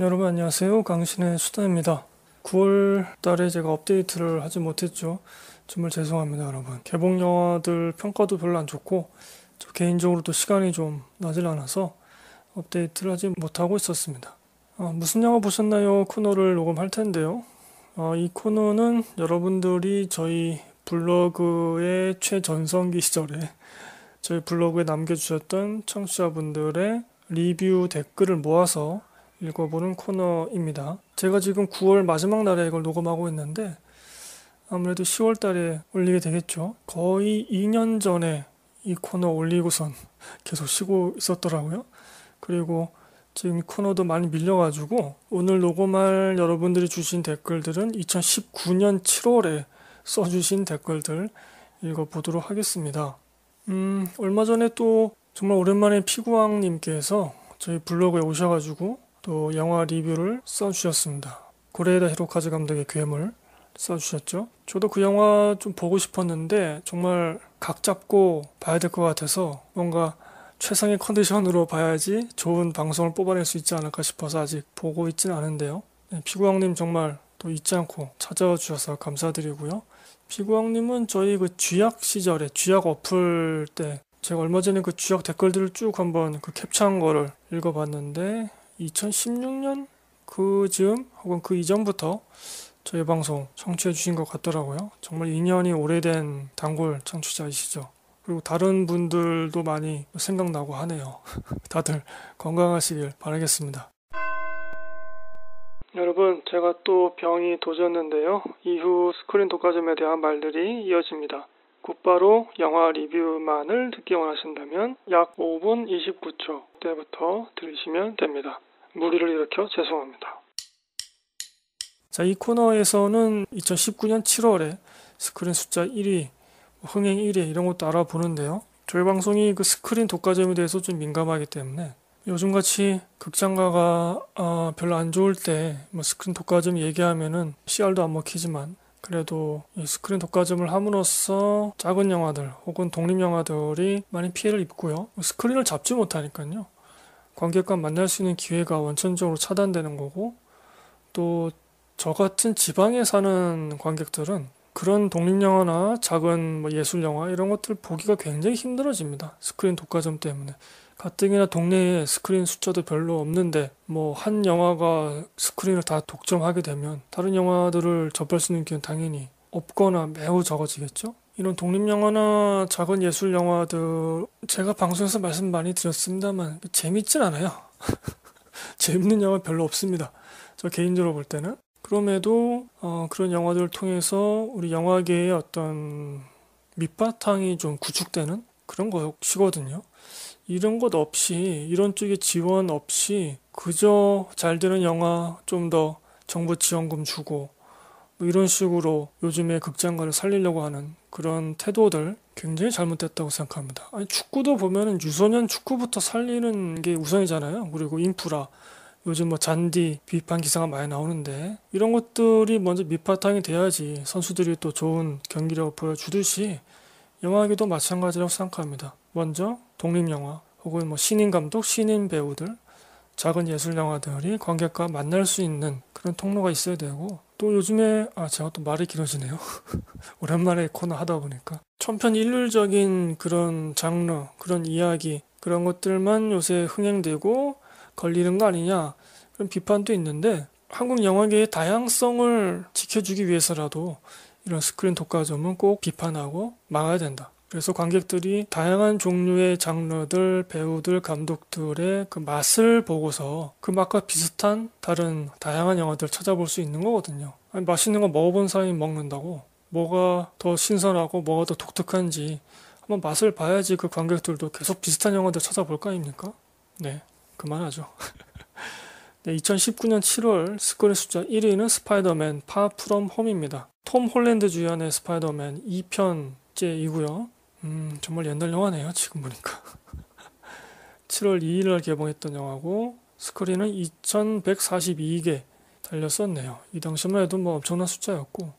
여러분 안녕하세요. 강신의 수다입니다. 9월 달에 제가 업데이트를 하지 못했죠. 정말 죄송합니다, 여러분. 개봉 영화들 평가도 별로 안 좋고 개인적으로도 시간이 좀 나질 않아서 업데이트를 하지 못하고 있었습니다. 아, 무슨 영화 보셨나요? 코너를 녹음할 텐데요. 아, 이 코너는 여러분들이 저희 블로그의 최전성기 시절에 저희 블로그에 남겨주셨던 청취자분들의 리뷰 댓글을 모아서 읽어보는 코너입니다. 제가 지금 9월 마지막 날에 이걸 녹음하고 있는데 아무래도 10월 달에 올리게 되겠죠. 거의 2년 전에 이 코너 올리고선 계속 쉬고 있었더라고요. 그리고 지금 코너도 많이 밀려가지고 오늘 녹음할 여러분들이 주신 댓글들은 2019년 7월에 써주신 댓글들 읽어보도록 하겠습니다. 음, 얼마 전에 또 정말 오랜만에 피구왕님께서 저희 블로그에 오셔가지고 또 영화 리뷰를 써주셨습니다. 고레에다 히로카즈 감독의 괴물 써주셨죠. 저도 그 영화 좀 보고 싶었는데 정말 각 잡고 봐야 될 것 같아서 뭔가 최상의 컨디션으로 봐야지 좋은 방송을 뽑아낼 수 있지 않을까 싶어서 아직 보고 있지는 않은데요. 네, 피구왕님 정말 또 잊지 않고 찾아와 주셔서 감사드리고요. 피구왕님은 저희 그 쥐약 시절에 쥐약 어플 때 제가 얼마 전에 그 쥐약 댓글들을 쭉 한번 그 캡처한 거를 읽어봤는데 2016년 그 즈음 혹은 그 이전부터 저희 방송 청취해 주신 것 같더라고요. 정말 인연이 오래된 단골 청취자이시죠. 그리고 다른 분들도 많이 생각나고 하네요. 다들 건강하시길 바라겠습니다. 여러분, 제가 또 병이 도졌는데요. 이후 스크린 독과점에 대한 말들이 이어집니다. 곧바로 영화 리뷰만을 듣기 원하신다면 약 5분 29초 때부터 들으시면 됩니다. 무리를 일으켜 죄송합니다. 자, 이 코너에서는 2019년 7월에 스크린 숫자 1위, 뭐 흥행 1위 이런 것도 알아보는데요. 저희 방송이 그 스크린 독과점에 대해서 좀 민감하기 때문에 요즘같이 극장가가 아, 별로 안 좋을 때뭐 스크린 독과점 얘기하면은 CR도 안 먹히지만 그래도 이 스크린 독과점을 함으로써 작은 영화들 혹은 독립 영화들이 많이 피해를 입고요. 스크린을 잡지 못하니까요. 관객과 만날 수 있는 기회가 원천적으로 차단되는 거고 또 저 같은 지방에 사는 관객들은 그런 독립영화나 작은 뭐 예술영화 이런 것들 보기가 굉장히 힘들어집니다. 스크린 독과점 때문에. 가뜩이나 동네에 스크린 숫자도 별로 없는데 뭐 한 영화가 스크린을 다 독점하게 되면 다른 영화들을 접할 수 있는 기회 당연히 없거나 매우 적어지겠죠. 이런 독립영화나 작은 예술 영화들 제가 방송에서 말씀 많이 드렸습니다만 재밌진 않아요. 재밌는 영화 별로 없습니다. 저 개인적으로 볼 때는 그럼에도 어, 그런 영화들을 통해서 우리 영화계의 어떤 밑바탕이 좀 구축되는 그런 것이거든요. 이런 것 없이 이런 쪽에 지원 없이 그저 잘 되는 영화 좀 더 정부 지원금 주고 뭐 이런 식으로 요즘에 극장가를 살리려고 하는 그런 태도들 굉장히 잘못됐다고 생각합니다. 아니, 축구도 보면은 유소년 축구부터 살리는 게 우선이잖아요. 그리고 인프라 요즘 뭐 잔디 비판 기사가 많이 나오는데 이런 것들이 먼저 밑바탕이 돼야지 선수들이 또 좋은 경기력을 보여주듯이 영화계도 마찬가지라고 생각합니다. 먼저 독립영화 혹은 뭐 신인 감독, 신인 배우들, 작은 예술 영화들이 관객과 만날 수 있는 그런 통로가 있어야 되고 또 요즘에 아 제가 또 말이 길어지네요. 오랜만에 코너 하다 보니까 천편일률적인 그런 장르, 그런 이야기, 그런 것들만 요새 흥행되고 걸리는 거 아니냐 그런 비판도 있는데 한국 영화계의 다양성을 지켜주기 위해서라도 이런 스크린 독과점은 꼭 비판하고 막아야 된다. 그래서 관객들이 다양한 종류의 장르들, 배우들, 감독들의 그 맛을 보고서 그 맛과 비슷한 다른 다양한 영화들 찾아볼 수 있는 거거든요. 아니, 맛있는 거 먹어본 사람이 먹는다고 뭐가 더 신선하고 뭐가 더 독특한지 한번 맛을 봐야지 그 관객들도 계속 비슷한 영화들 찾아볼 거 아닙니까? 네, 그만하죠. 네, 2019년 7월 스코리 숫자 1위는 스파이더맨 파 프롬 홈입니다. 톰 홀랜드 주연의 스파이더맨 2편째이고요. 음, 정말 옛날 영화네요. 지금 보니까. 7월 2일날 개봉했던 영화고 스크린은 2142개 달렸었네요. 이 당시만 해도 뭐 엄청난 숫자였고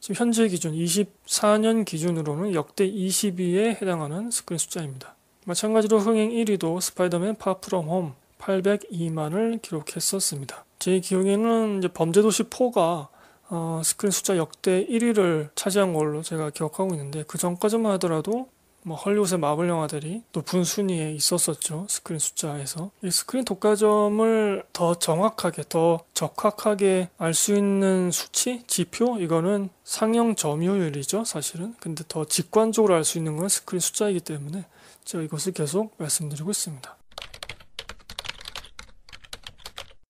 지금 현재 기준 24년 기준으로는 역대 20위에 해당하는 스크린 숫자입니다. 마찬가지로 흥행 1위도 스파이더맨 파프롬 홈 802만을 기록했었습니다. 제 기억에는 범죄도시 4가 어, 스크린 숫자 역대 1위를 차지한 걸로 제가 기억하고 있는데 그 전까지만 하더라도 뭐 헐리우드의 마블 영화들이 높은 순위에 있었었죠 스크린 숫자에서 이 스크린 독과점을 더 정확하게 더 적확하게 알 수 있는 수치 지표 이거는 상영 점유율이죠 사실은 근데 더 직관적으로 알 수 있는 건 스크린 숫자이기 때문에 제가 이것을 계속 말씀드리고 있습니다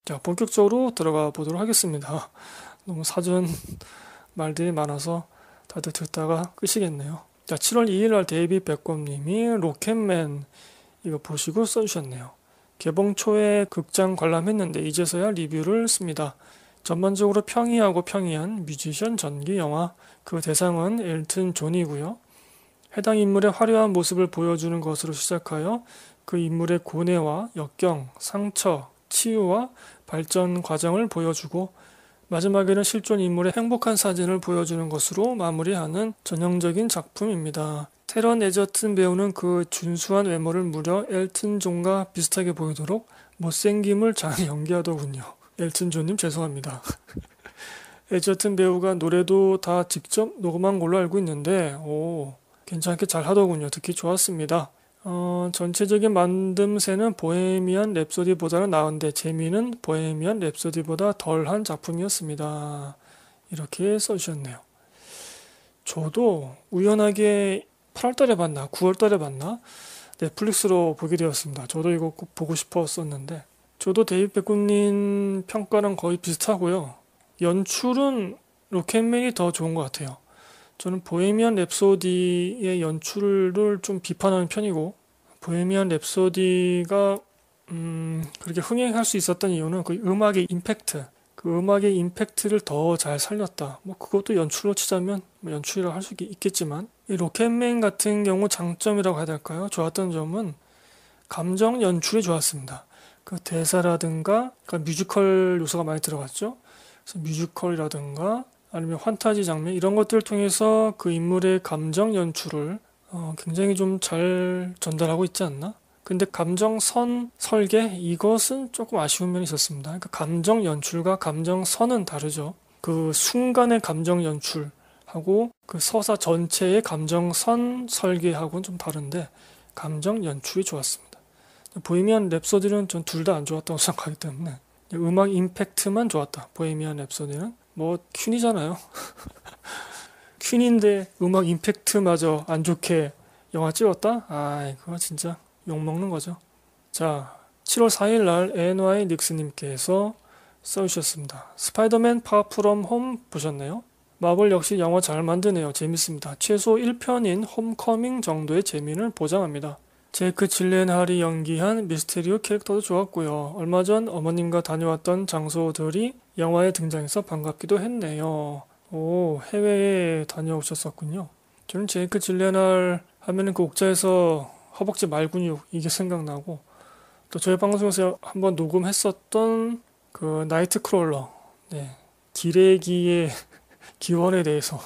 자 본격적으로 들어가 보도록 하겠습니다 너무 사전 말들이 많아서 다들 듣다가 끄시겠네요. 자, 7월 2일날 데이비 백곰님이 로켓맨 이거 보시고 써주셨네요. 개봉 초에 극장 관람했는데 이제서야 리뷰를 씁니다. 전반적으로 평이하고 평이한 뮤지션 전기 영화 그 대상은 엘튼 존이고요. 해당 인물의 화려한 모습을 보여주는 것으로 시작하여 그 인물의 고뇌와 역경, 상처, 치유와 발전 과정을 보여주고 마지막에는 실존 인물의 행복한 사진을 보여주는 것으로 마무리하는 전형적인 작품입니다. 테런 에저튼 배우는 그 준수한 외모를 무려 엘튼 존과 비슷하게 보이도록 못생김을 잘 연기하더군요. 엘튼 존님 죄송합니다. 에저튼 배우가 노래도 다 직접 녹음한 걸로 알고 있는데, 오, 괜찮게 잘 하더군요. 듣기 좋았습니다. 어, 전체적인 만듦새는 보헤미안 랩소디보다는 나은데 재미는 보헤미안 랩소디보다 덜한 작품이었습니다. 이렇게 써주셨네요. 저도 우연하게 8월달에 봤나 9월달에 봤나 넷플릭스로 보게 되었습니다. 저도 이거 꼭 보고 싶었었는데 저도 데이브 백군님 평가랑 거의 비슷하고요. 연출은 로켓맨이 더 좋은 것 같아요. 저는 보헤미안 랩소디의 연출을 좀 비판하는 편이고 보헤미안 랩소디가 음, 그렇게 흥행할 수 있었던 이유는 그 음악의 임팩트, 그 음악의 임팩트를 더 잘 살렸다. 뭐 그것도 연출로 치자면 뭐 연출이라 고할 수 있겠지만 이 로켓맨 같은 경우 장점이라고 해야 될까요? 좋았던 점은 감정 연출이 좋았습니다. 그 대사라든가 그러니까 뮤지컬 요소가 많이 들어갔죠. 그래서 뮤지컬이라든가 아니면 환타지 장면 이런 것들을 통해서 그 인물의 감정 연출을 어, 굉장히 좀 잘 전달하고 있지 않나? 근데 감정선 설계 이것은 조금 아쉬운 면이 있었습니다. 그러니까 감정 연출과 감정선은 다르죠. 그 순간의 감정 연출하고 그 서사 전체의 감정선 설계하고는 좀 다른데 감정 연출이 좋았습니다. 보헤미안 랩소디는 전 둘 다 안 좋았다고 생각하기 때문에 음악 임팩트만 좋았다. 보헤미안 랩소디는 뭐 퀸이잖아요. 퀸인데 음악 임팩트마저 안 좋게 영화 찍었다? 아, 이거 진짜 욕먹는 거죠. 자, 7월 4일 날 NY 닉스님께서 써주셨습니다. 스파이더맨 파프롬 홈보셨네요 마블 역시 영화 잘 만드네요. 재밌습니다. 최소 1편인 홈커밍 정도의 재미를 보장합니다. 제이크 질렌할이 연기한 미스테리오 캐릭터도 좋았고요. 얼마 전 어머님과 다녀왔던 장소들이 영화에 등장해서 반갑기도 했네요. 오, 해외에 다녀오셨었군요. 저는 제이크 질레날 하면은 그 옥자에서 허벅지 말 근육 이게 생각나고 또 저희 방송에서 한번 녹음했었던 그 나이트크롤러 네 기레기의 기원에 대해서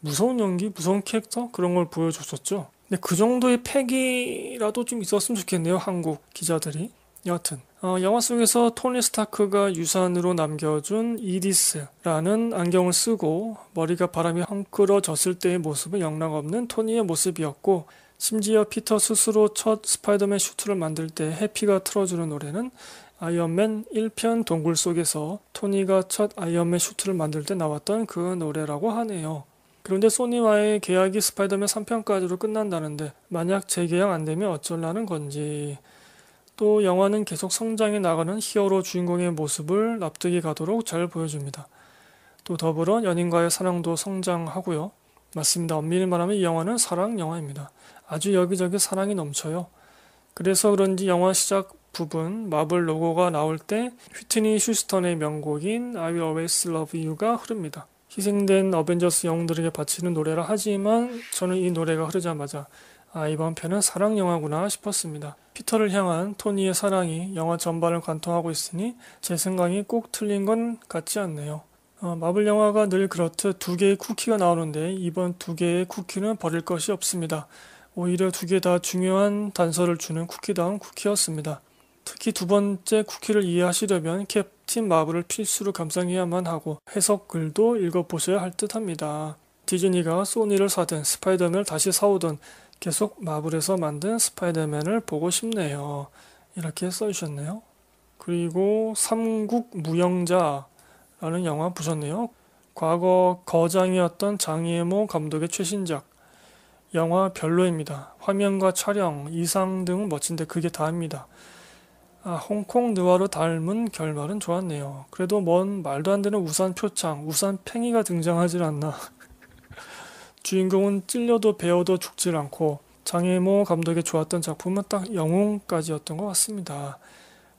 무서운 연기 무서운 캐릭터 그런 걸 보여줬었죠 근데 네, 그 정도의 패기라도 좀 있었으면 좋겠네요. 한국 기자들이. 여하튼 어, 영화 속에서 토니 스타크가 유산으로 남겨준 이디스라는 안경을 쓰고 머리가 바람이 헝클어졌을 때의 모습은 영락없는 토니의 모습이었고 심지어 피터 스스로 첫 스파이더맨 슈트를 만들 때 해피가 틀어주는 노래는 아이언맨 1편 동굴 속에서 토니가 첫 아이언맨 슈트를 만들 때 나왔던 그 노래라고 하네요. 그런데 소니와의 계약이 스파이더맨 3편까지로 끝난다는데 만약 재계약 안 되면 어쩔라는 건지 또 영화는 계속 성장해 나가는 히어로 주인공의 모습을 납득이 가도록 잘 보여줍니다. 또 더불어 연인과의 사랑도 성장하고요. 맞습니다. 엄밀히 말하면 이 영화는 사랑 영화입니다. 아주 여기저기 사랑이 넘쳐요. 그래서 그런지 영화 시작 부분 마블 로고가 나올 때 휘트니 휴스턴의 명곡인 I Will Always Love You가 흐릅니다. 희생된 어벤져스 영웅들에게 바치는 노래라 하지만 저는 이 노래가 흐르자마자 아, 이번 편은 사랑 영화구나 싶었습니다. 피터를 향한 토니의 사랑이 영화 전반을 관통하고 있으니 제 생각이 꼭 틀린 건 같지 않네요. 어, 마블 영화가 늘 그렇듯 두 개의 쿠키가 나오는데 이번 두 개의 쿠키는 버릴 것이 없습니다. 오히려 두 개 다 중요한 단서를 주는 쿠키다운 쿠키였습니다. 특히 두 번째 쿠키를 이해하시려면 캡틴 마블을 필수로 감상해야만 하고 해석글도 읽어보셔야 할 듯합니다. 디즈니가 소니를 사든 스파이더맨을 다시 사오든 계속 마블에서 만든 스파이더맨을 보고 싶네요. 이렇게 써주셨네요. 그리고 삼국 무영자라는 영화 보셨네요. 과거 거장이었던 장예모 감독의 최신작 영화 별로입니다. 화면과 촬영, 이상 등 멋진데 그게 다입니다. 아, 홍콩 느와르 닮은 결말은 좋았네요. 그래도 뭔 말도 안 되는 우산 표창, 우산 팽이가 등장하질 않나. 주인공은 찔려도 베어도 죽질 않고 장혜모 감독의 좋았던 작품은 딱 영웅까지였던 것 같습니다.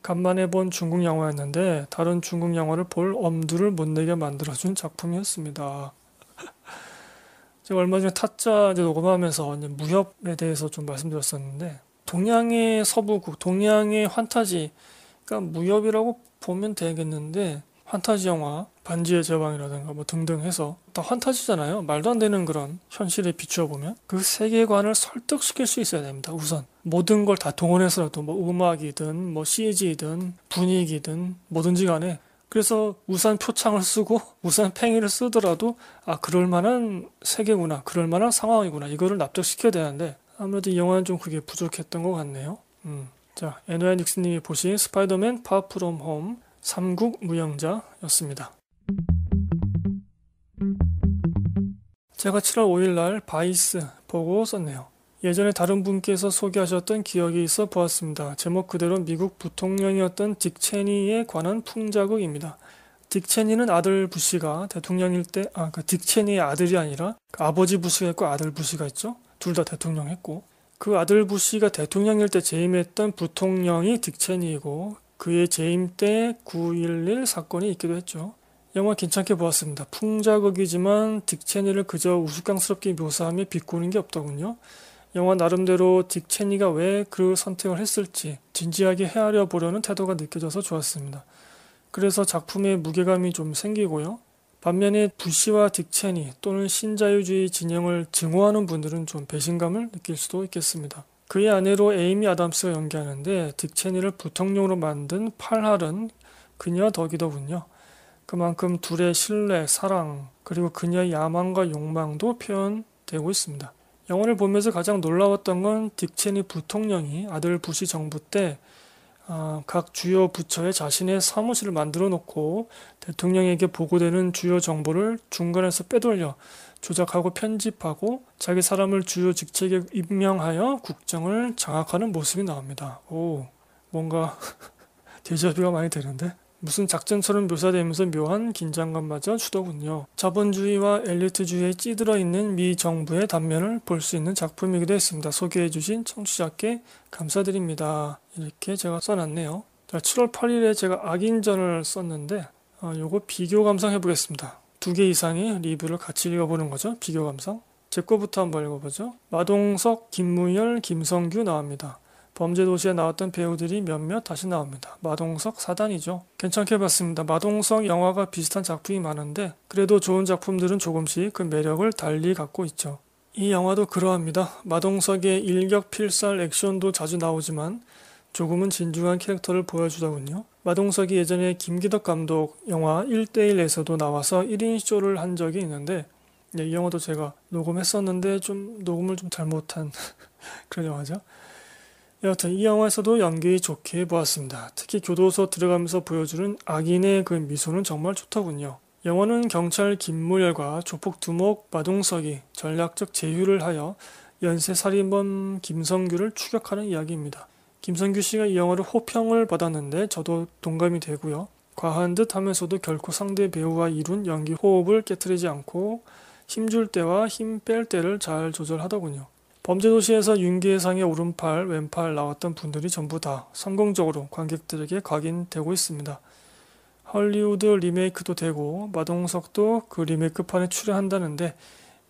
간만에 본 중국 영화였는데 다른 중국 영화를 볼 엄두를 못 내게 만들어준 작품이었습니다. 제가 얼마 전에 타짜 녹음하면서 무협에 대해서 좀 말씀드렸었는데 동양의 서부국, 동양의 환타지, 그러니까 무협이라고 보면 되겠는데 환타지 영화, 반지의 제왕이라든가 뭐 등등 해서 다 환타지잖아요. 말도 안 되는 그런 현실에 비추어 보면 그 세계관을 설득시킬 수 있어야 됩니다. 우선 모든 걸 다 동원해서라도 뭐 음악이든 뭐 CG든 분위기든 뭐든지 간에 그래서 우산 표창을 쓰고 우산 팽이를 쓰더라도 아 그럴 만한 세계구나, 그럴 만한 상황이구나 이거를 납득시켜야 되는데 아무래도 이 영화는 좀 그게 부족했던 것 같네요. 음. 자, 에노야 닉스님이 보신 스파이더맨 파 프롬 홈 3국 무영자였습니다. 제가 7월 5일날 바이스 보고 썼네요. 예전에 다른 분께서 소개하셨던 기억이 있어 보았습니다. 제목 그대로 미국 부통령이었던 딕 체니에 관한 풍자극입니다. 딕 체니는 아들 부시가 대통령일 때, 아, 그딕 체니의 아들이 아니라 그 아버지 부시가 있고 아들 부시가 있죠. 둘다 대통령 했고 그 아들 부시가 대통령일 때 재임했던 부통령이 딕체니이고 그의 재임 때 9.11 사건이 있기도 했죠. 영화 괜찮게 보았습니다. 풍자극이지만 딕체니를 그저 우스꽝스럽게 묘사하며 비꼬는 게 없더군요. 영화 나름대로 딕 체니가 왜 그 선택을 했을지 진지하게 헤아려 보려는 태도가 느껴져서 좋았습니다. 그래서 작품에 무게감이 좀 생기고요. 반면에 불시와 득체니 또는 신자유주의 진영을 증오하는 분들은 좀 배신감을 느낄 수도 있겠습니다. 그의 아내로 에이미 아담스가 연기하는데 득체니를 부통령으로 만든 팔할은 그녀 덕이더군요. 그만큼 둘의 신뢰, 사랑, 그리고 그녀의 야망과 욕망도 표현되고 있습니다. 영화를 보면서 가장 놀라웠던 건 딕체니 부통령이 아들 부시 정부 때 어, 각 주요 부처에 자신의 사무실을 만들어 놓고 대통령에게 보고되는 주요 정보를 중간에서 빼돌려 조작하고 편집하고 자기 사람을 주요 직책에 임명하여 국정을 장악하는 모습이 나옵니다. 오, 뭔가 대자뷰가 많이 되는데? 무슨 작전처럼 묘사되면서 묘한 긴장감마저 주더군요. 자본주의와 엘리트주의에 찌들어 있는 미 정부의 단면을 볼 수 있는 작품이기도 했습니다. 소개해주신 청취자께 감사드립니다. 이렇게 제가 써놨네요. 7월 8일에 제가 악인전을 썼는데 어, 요거 비교 감상 해보겠습니다. 두 개 이상의 리뷰를 같이 읽어보는 거죠. 비교 감상. 제 거부터 한번 읽어보죠. 마동석, 김무열, 김성규 나옵니다. 범죄도시에 나왔던 배우들이 몇몇 다시 나옵니다. 마동석 사단이죠. 괜찮게 봤습니다. 마동석 영화가 비슷한 작품이 많은데 그래도 좋은 작품들은 조금씩 그 매력을 달리 갖고 있죠. 이 영화도 그러합니다. 마동석의 일격필살 액션도 자주 나오지만 조금은 진중한 캐릭터를 보여주더군요. 마동석이 예전에 김기덕 감독 영화 1대1에서도 나와서 1인 쇼를 한 적이 있는데 네, 이 영화도 제가 녹음했었는데 좀 녹음을 좀 잘못한 그런 영화죠. 여하튼 이 영화에서도 연기 좋게 보았습니다. 특히 교도소 들어가면서 보여주는 악인의 그 미소는 정말 좋더군요. 영화는 경찰 김무열과 조폭 두목 마동석이 전략적 제휴를 하여 연쇄 살인범 김성규를 추격하는 이야기입니다. 김성규 씨가 이 영화를 호평을 받았는데 저도 동감이 되고요. 과한 듯 하면서도 결코 상대 배우와 이룬 연기 호흡을 깨뜨리지 않고 힘줄 때와 힘 뺄 때를 잘 조절하더군요. 범죄도시에서 윤기해상의 오른팔, 왼팔 나왔던 분들이 전부 다 성공적으로 관객들에게 각인되고 있습니다. 헐리우드 리메이크도 되고 마동석도 그 리메이크판에 출연한다는데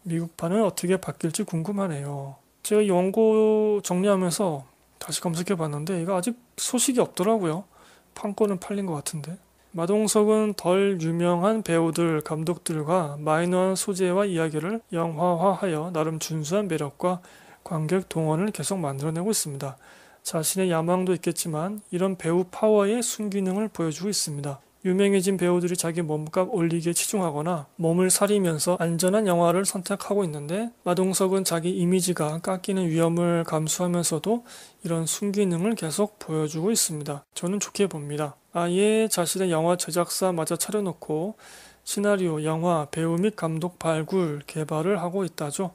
미국판은 어떻게 바뀔지 궁금하네요. 제가 연고 정리하면서 다시 검색해 봤는데 이거 아직 소식이 없더라고요. 판권은 팔린 것 같은데. 마동석은 덜 유명한 배우들, 감독들과 마이너한 소재와 이야기를 영화화하여 나름 준수한 매력과 관객 동원을 계속 만들어내고 있습니다. 자신의 야망도 있겠지만 이런 배우 파워의 순기능을 보여주고 있습니다. 유명해진 배우들이 자기 몸값 올리기에 치중하거나 몸을 사리면서 안전한 영화를 선택하고 있는데 마동석은 자기 이미지가 깎이는 위험을 감수하면서도 이런 순기능을 계속 보여주고 있습니다. 저는 좋게 봅니다. 아예 자신의 영화 제작사마저 차려놓고 시나리오, 영화, 배우 및 감독 발굴, 개발을 하고 있다죠.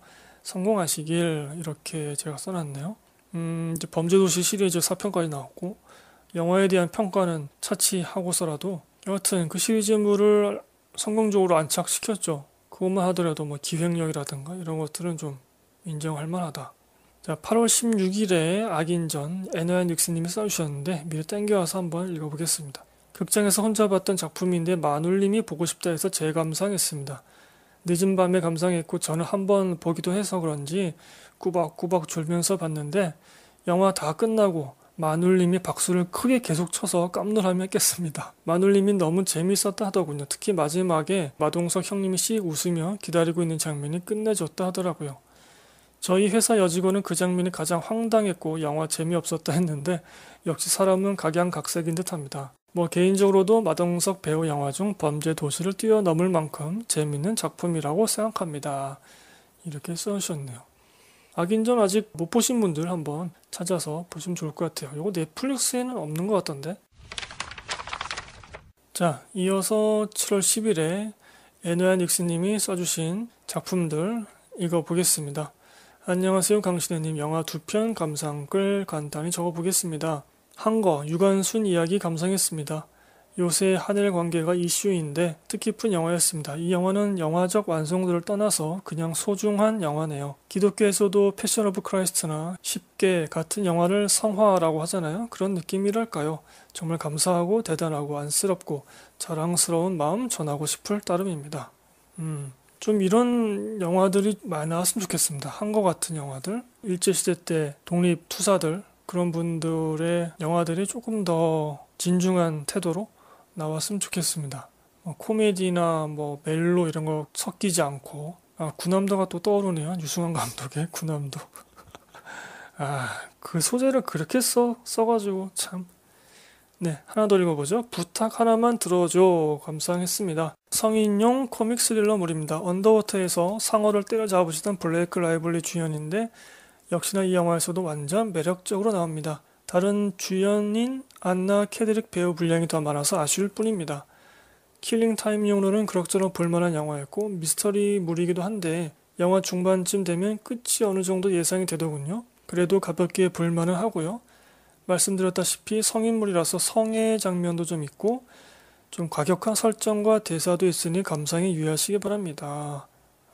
성공하시길 이렇게 제가 써놨네요. 음, 이제 범죄도시 시리즈 4편까지 나왔고 영화에 대한 평가는 차치하고서라도 여하튼 그 시리즈물을 성공적으로 안착시켰죠. 그것만 하더라도 뭐 기획력이라든가 이런 것들은 좀 인정할 만하다. 자, 8월 16일에 악인전 에너앤 닉스님이 써주셨는데 미리 땡겨와서 한번 읽어보겠습니다. 극장에서 혼자 봤던 작품인데 마눌님이 보고 싶다 해서 재감상했습니다. 늦은 밤에 감상했고 저는 한 번 보기도 해서 그런지 꾸박꾸박 졸면서 봤는데 영화 다 끝나고 마눌님이 박수를 크게 계속 쳐서 깜놀하며 깼습니다. 마눌님이 너무 재밌었다 하더군요. 특히 마지막에 마동석 형님이 씩 웃으며 기다리고 있는 장면이 끝내줬다 하더라고요. 저희 회사 여직원은 그 장면이 가장 황당했고 영화 재미없었다 했는데 역시 사람은 각양각색인 듯합니다. 뭐 개인적으로도 마동석 배우 영화 중 범죄 도시를 뛰어넘을 만큼 재밌는 작품이라고 생각합니다. 이렇게 써주셨네요. 악인전 아직 못 보신 분들 한번 찾아서 보시면 좋을 것 같아요. 이거 넷플릭스에는 없는 것 같던데. 자, 이어서 7월 10일에 에누안닉스님이 써주신 작품들 읽어보겠습니다. 안녕하세요 강신혜님 영화 두 편 감상글 간단히 적어보겠습니다. 한거 유관순 이야기 감상했습니다. 요새 한일 관계가 이슈인데 뜻깊은 영화였습니다. 이 영화는 영화적 완성도를 떠나서 그냥 소중한 영화네요. 기독교에서도 패션 오브 크라이스트나 쉽게 같은 영화를 성화라고 하잖아요. 그런 느낌이랄까요. 정말 감사하고 대단하고 안쓰럽고 자랑스러운 마음 전하고 싶을 따름입니다. 음. 좀 이런 영화들이 많이 나왔으면 좋겠습니다. 한거 같은 영화들. 일제시대 때 독립투사들, 그런 분들의 영화들이 조금 더 진중한 태도로 나왔으면 좋겠습니다. 뭐 코미디나 뭐 멜로 이런 거 섞이지 않고 아, 군함도가 또 떠오르네요. 유승환 감독의 군함도. 아, 그 소재를 그렇게 써, 써가지고 참. 네, 하나 더 읽어보죠. 부탁 하나만 들어줘. 감상했습니다. 성인용 코믹 스릴러물입니다. 언더워터에서 상어를 때려잡으시던 블레이크 라이블리 주연인데 역시나 이 영화에서도 완전 매력적으로 나옵니다. 다른 주연인 안나 캐드릭 배우 분량이 더 많아서 아쉬울 뿐입니다. 킬링 타임용으로는 그럭저럭 볼만한 영화였고 미스터리물이기도 한데 영화 중반쯤 되면 끝이 어느 정도 예상이 되더군요. 그래도 가볍게 볼만은 하고요. 말씀드렸다시피 성인물이라서 성애 장면도 좀 있고 좀 과격한 설정과 대사도 있으니 감상에 유의하시기 바랍니다.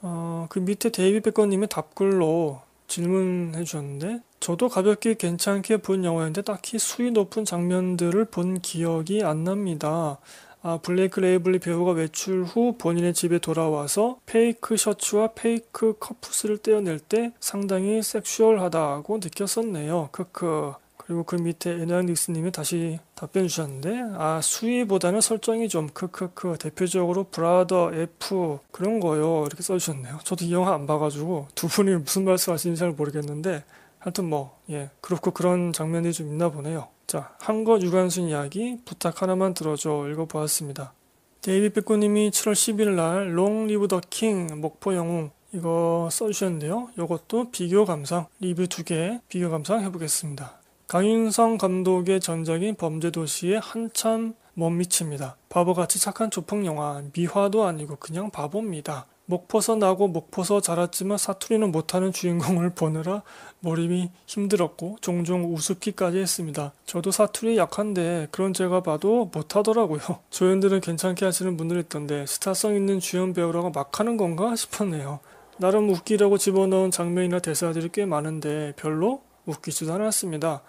어, 그 밑에 데이비 백건님의 답글로 질문해 주셨는데 저도 가볍게 괜찮게 본 영화인데 딱히 수위 높은 장면들을 본 기억이 안 납니다. 아, 블레이크 레이블리 배우가 외출 후 본인의 집에 돌아와서 페이크 셔츠와 페이크 커프스를 떼어낼 때 상당히 섹슈얼하다고 느꼈었네요. 크크. 그리고 그 밑에 에너양 닉스님이 다시 답변 주셨는데 아 수위보다는 설정이 좀 크크크 대표적으로 브라더 F 그런 거요 이렇게 써주셨네요. 저도 이 영화 안 봐가지고 두 분이 무슨 말씀하시는지 잘 모르겠는데 하여튼 뭐 예 그렇고 그런 장면이 좀 있나 보네요. 자 한 거 유관순 이야기 부탁 하나만 들어줘 읽어보았습니다. 데이비 백구님이 7월 10일 날 롱 리브 더 킹 목포 영웅 이거 써주셨는데요. 이것도 비교 감상 리뷰 두 개 비교 감상 해보겠습니다. 강윤성 감독의 전작인 범죄도시에 한참 못 미칩니다. 바보같이 착한 조폭 영화 미화도 아니고 그냥 바보입니다. 목포서 나고 목포서 자랐지만 사투리는 못하는 주인공을 보느라 몰입이 힘들었고 종종 우습기까지 했습니다. 저도 사투리 약한데 그런 제가 봐도 못하더라고요. 조연들은 괜찮게 하시는 분들 있던데 스타성 있는 주연 배우라고 막 하는 건가 싶었네요. 나름 웃기려고 집어넣은 장면이나 대사들이 꽤 많은데 별로 웃기지도 않았습니다.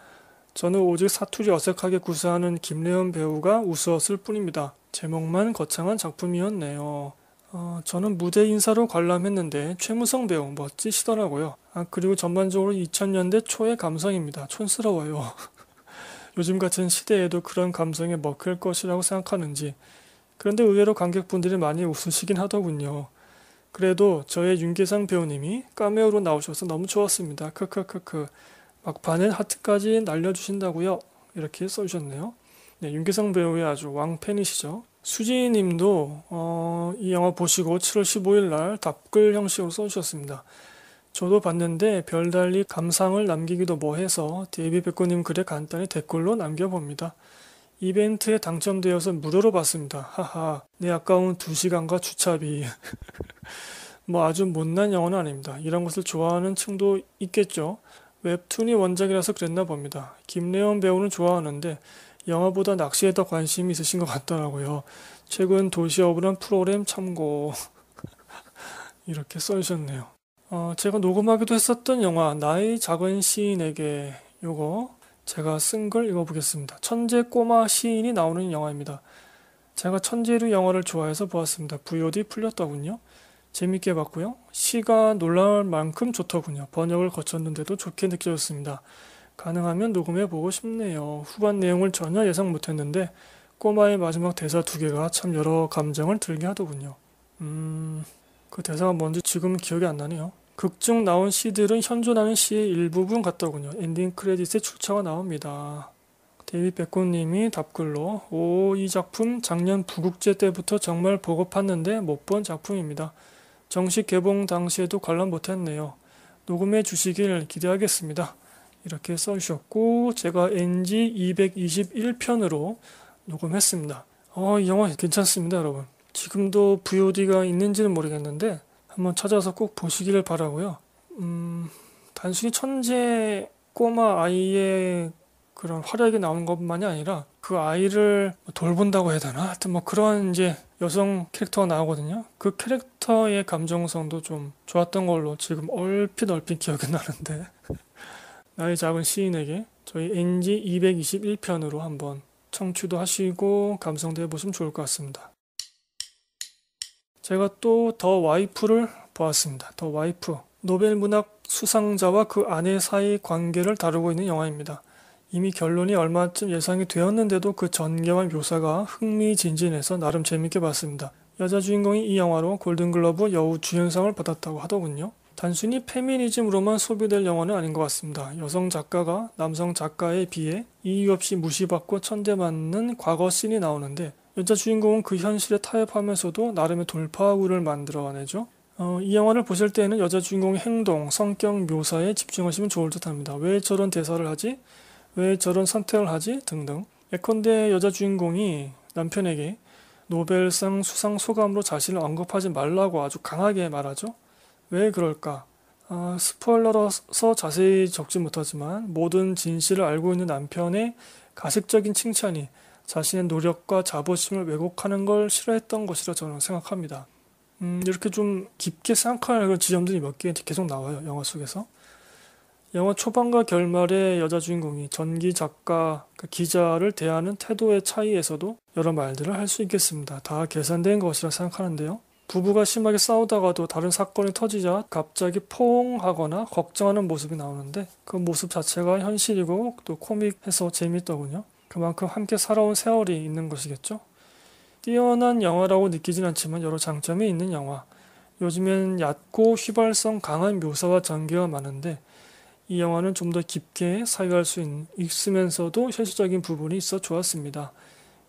저는 오직 사투리 어색하게 구사하는 김래현 배우가 우스웠을 뿐입니다. 제목만 거창한 작품이었네요. 어, 저는 무대 인사로 관람했는데 최무성 배우 멋지시더라고요. 아, 그리고 전반적으로 2000년대 초의 감성입니다. 촌스러워요. 요즘 같은 시대에도 그런 감성에 먹힐 것이라고 생각하는지. 그런데 의외로 관객분들이 많이 웃으시긴 하더군요. 그래도 저의 윤계상 배우님이 까메오로 나오셔서 너무 좋았습니다. 크크크크. 막판에 하트까지 날려주신다고요. 이렇게 써주셨네요. 네, 윤계성 배우의 아주 왕팬이시죠. 수지님도 어, 이 영화 보시고 7월 15일 날 답글 형식으로 써주셨습니다. 저도 봤는데 별달리 감상을 남기기도 뭐해서 데이비 백고님 글에 간단히 댓글로 남겨봅니다. 이벤트에 당첨되어서 무료로 봤습니다. 하하. 내 아까운 2시간과 주차비. 뭐 아주 못난 영화는 아닙니다. 이런 것을 좋아하는 층도 있겠죠. 웹툰이 원작이라서 그랬나 봅니다. 김래원 배우는 좋아하는데 영화보다 낚시에 더 관심이 있으신 것 같더라고요. 최근 도시어부란 프로그램 참고 이렇게 써주셨네요. 어, 제가 녹음하기도 했었던 영화 나의 작은 시인에게 요거 제가 쓴 걸 읽어보겠습니다. 천재 꼬마 시인이 나오는 영화입니다. 제가 천재류 영화를 좋아해서 보았습니다. VOD 풀렸더군요. 재밌게 봤고요. 시가 놀라울 만큼 좋더군요. 번역을 거쳤는데도 좋게 느껴졌습니다. 가능하면 녹음해보고 싶네요. 후반 내용을 전혀 예상 못했는데 꼬마의 마지막 대사 두 개가 참 여러 감정을 들게 하더군요. 음, 그 대사가 뭔지 지금 기억이 안 나네요. 극중 나온 시들은 현존하는 시의 일부분 같더군요. 엔딩 크레딧에 출처가 나옵니다. 데이비 백고님이 답글로 오, 이 작품 작년 부국제 때부터 정말 보고 팠는데 못 본 작품입니다. 정식 개봉 당시에도 관람 못했네요. 녹음해 주시길 기대하겠습니다. 이렇게 써주셨고 제가 NG 221편으로 녹음했습니다. 어, 이 영화 괜찮습니다, 여러분. 지금도 VOD가 있는지는 모르겠는데 한번 찾아서 꼭 보시기를 바라고요. 음, 단순히 천재 꼬마 아이의 그런 활약이 나온 것만이 아니라 그 아이를 돌본다고 해야 되나? 하여튼 뭐 그런 이제 여성 캐릭터가 나오거든요. 그 캐릭터의 감정성도 좀 좋았던 걸로 지금 얼핏 얼핏 기억이 나는데 나의 작은 시인에게 저희 NG 221편으로 한번 청취도 하시고 감성도 해보시면 좋을 것 같습니다. 제가 또 더 와이프를 보았습니다. 더 와이프 노벨 문학 수상자와 그 아내 사이 관계를 다루고 있는 영화입니다. 이미 결론이 얼마쯤 예상이 되었는데도 그 전개와 묘사가 흥미진진해서 나름 재밌게 봤습니다. 여자 주인공이 이 영화로 골든글러브 여우 주연상을 받았다고 하더군요. 단순히 페미니즘으로만 소비될 영화는 아닌 것 같습니다. 여성 작가가 남성 작가에 비해 이유 없이 무시받고 천대맞는 과거 씬이 나오는데 여자 주인공은 그 현실에 타협하면서도 나름의 돌파구를 만들어내죠. 어, 이 영화를 보실 때에는 여자 주인공의 행동, 성격 묘사에 집중하시면 좋을 듯 합니다. 왜 저런 대사를 하지? 왜 저런 선택을 하지? 등등. 예컨대 여자 주인공이 남편에게 노벨상 수상 소감으로 자신을 언급하지 말라고 아주 강하게 말하죠. 왜 그럴까? 아, 스포일러로서 자세히 적지 못하지만 모든 진실을 알고 있는 남편의 가식적인 칭찬이 자신의 노력과 자부심을 왜곡하는 걸 싫어했던 것이라 저는 생각합니다. 음, 이렇게 좀 깊게 생각하는 지점들이 몇 개 계속 나와요, 영화 속에서. 영화 초반과 결말의 여자 주인공이 전기 작가, 그러니까 기자를 대하는 태도의 차이에서도 여러 말들을 할 수 있겠습니다. 다 계산된 것이라 생각하는데요. 부부가 심하게 싸우다가도 다른 사건이 터지자 갑자기 포옹하거나 걱정하는 모습이 나오는데 그 모습 자체가 현실이고 또 코믹해서 재미있더군요. 그만큼 함께 살아온 세월이 있는 것이겠죠. 뛰어난 영화라고 느끼진 않지만 여러 장점이 있는 영화. 요즘엔 얕고 휘발성 강한 묘사와 전개가 많은데 이 영화는 좀 더 깊게 사유할 수 있는, 읽으면서도 현실적인 부분이 있어 좋았습니다.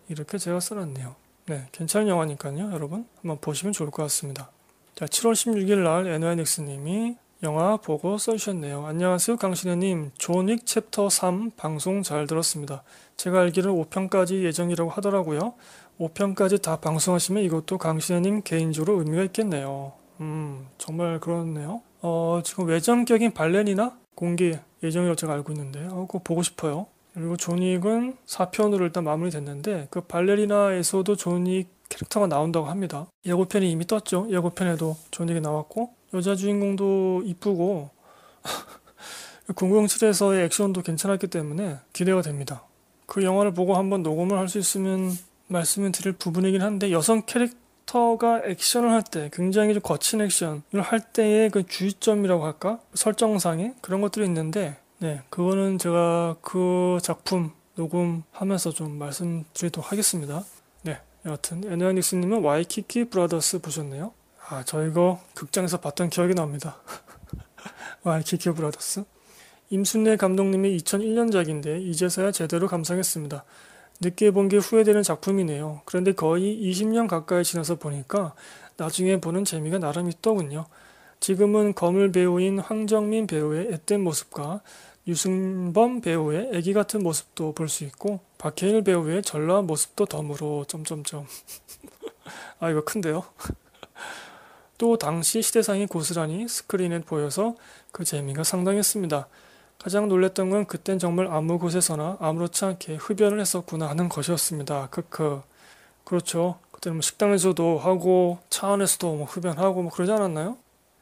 이렇게 제가 써놨네요. 네, 괜찮은 영화니까요, 여러분. 한번 보시면 좋을 것 같습니다. 자, 7월 16일 날 NYNX님이 영화 보고 써주셨네요. 안녕하세요, 강신혜님. 존윅 챕터 3 방송 잘 들었습니다. 제가 알기로 5편까지 예정이라고 하더라고요. 5편까지 다 방송하시면 이것도 강신혜님 개인적으로 의미가 있겠네요. 음, 정말 그렇네요. 어, 지금 외전격인 발렌이나 공기 예정이라고 제가 알고 있는데, 어, 그거 보고 싶어요. 그리고 존윅은 4편으로 일단 마무리됐는데, 그 발레리나에서도 존윅 캐릭터가 나온다고 합니다. 예고편이 이미 떴죠. 예고편에도 존윅이 나왔고, 여자 주인공도 이쁘고, 007에서의 액션도 괜찮았기 때문에 기대가 됩니다. 그 영화를 보고 한번 녹음을 할 수 있으면 말씀을 드릴 부분이긴 한데, 여성 캐릭터 캐릭터가 액션을 할 때 굉장히 좀 거친 액션을 할 때의 그 주의점이라고 할까 설정상의 그런 것들이 있는데 네 그거는 제가 그 작품 녹음하면서 좀 말씀드리도록 하겠습니다. 네 여하튼 에너닉스님은 와이키키 브라더스 보셨네요. 아 저 이거 극장에서 봤던 기억이 납니다. 와이키키 브라더스 임순례 감독님이 2001년작인데 이제서야 제대로 감상했습니다. 늦게 본 게 후회되는 작품이네요. 그런데 거의 20년 가까이 지나서 보니까 나중에 보는 재미가 나름 있더군요. 지금은 거물 배우인 황정민 배우의 앳된 모습과 유승범 배우의 애기 같은 모습도 볼 수 있고 박해일 배우의 전라 모습도 덤으로 점점점 아 이거 큰데요. 또 당시 시대상이 고스란히 스크린에 보여서 그 재미가 상당했습니다. 가장 놀랬던 건 그땐 정말 아무 곳에서나 아무렇지 않게 흡연을 했었구나 하는 것이었습니다. 크크. 그렇죠. 그때는 뭐 식당에서도 하고 차 안에서도 뭐 흡연하고 뭐 그러지 않았나요?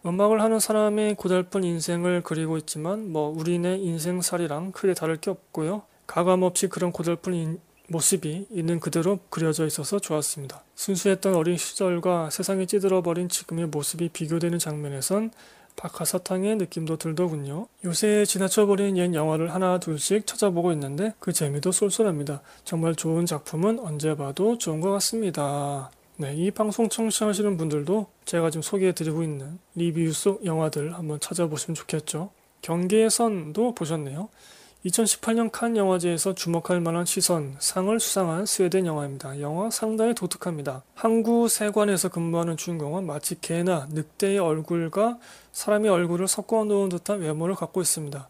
음악을 하는 사람의 고달픈 인생을 그리고 있지만 뭐 우리네 인생살이랑 크게 다를 게 없고요. 가감없이 그런 고달픈 인, 모습이 있는 그대로 그려져 있어서 좋았습니다. 순수했던 어린 시절과 세상에 찌들어버린 지금의 모습이 비교되는 장면에선 박하사탕의 느낌도 들더군요. 요새 지나쳐버린 옛 영화를 하나 둘씩 찾아보고 있는데 그 재미도 쏠쏠합니다. 정말 좋은 작품은 언제 봐도 좋은 것 같습니다. 네, 이 방송 청취하시는 분들도 제가 지금 소개해드리고 있는 리뷰 속 영화들 한번 찾아보시면 좋겠죠. 경계의 선도 보셨네요. 2018년 칸 영화제에서 주목할 만한 시선, 상을 수상한 스웨덴 영화입니다. 영화 상당히 도특합니다. 항구 세관에서 근무하는 주인공은 마치 개나 늑대의 얼굴과 사람의 얼굴을 섞어 놓은 듯한 외모를 갖고 있습니다.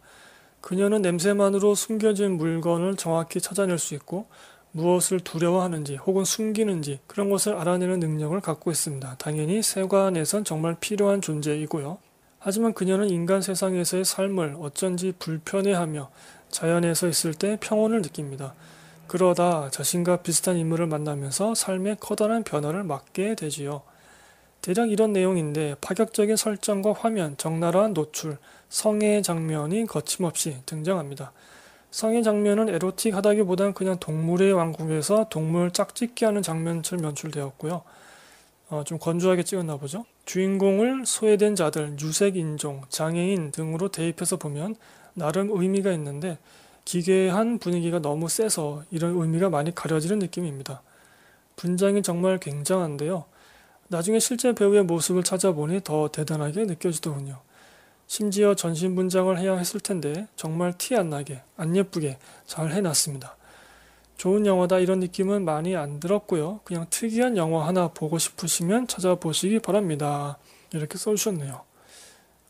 그녀는 냄새만으로 숨겨진 물건을 정확히 찾아낼 수 있고 무엇을 두려워하는지 혹은 숨기는지 그런 것을 알아내는 능력을 갖고 있습니다. 당연히 세관에선 정말 필요한 존재이고요. 하지만 그녀는 인간 세상에서의 삶을 어쩐지 불편해하며 자연에서 있을 때 평온을 느낍니다. 그러다 자신과 비슷한 인물을 만나면서 삶의 커다란 변화를 맞게 되지요. 대략 이런 내용인데 파격적인 설정과 화면, 적나라한 노출, 성의 장면이 거침없이 등장합니다. 성의 장면은 에로틱하다기보단 그냥 동물의 왕국에서 동물 짝짓기 하는 장면처럼 연출되었고요. 어, 좀 건조하게 찍었나 보죠. 주인공을 소외된 자들, 유색 인종, 장애인 등으로 대입해서 보면 나름 의미가 있는데 기괴한 분위기가 너무 세서 이런 의미가 많이 가려지는 느낌입니다. 분장이 정말 굉장한데요. 나중에 실제 배우의 모습을 찾아보니 더 대단하게 느껴지더군요. 심지어 전신 분장을 해야 했을 텐데 정말 티 안 나게, 안 예쁘게 잘 해놨습니다. 좋은 영화다 이런 느낌은 많이 안 들었고요. 그냥 특이한 영화 하나 보고 싶으시면 찾아보시기 바랍니다. 이렇게 써주셨네요.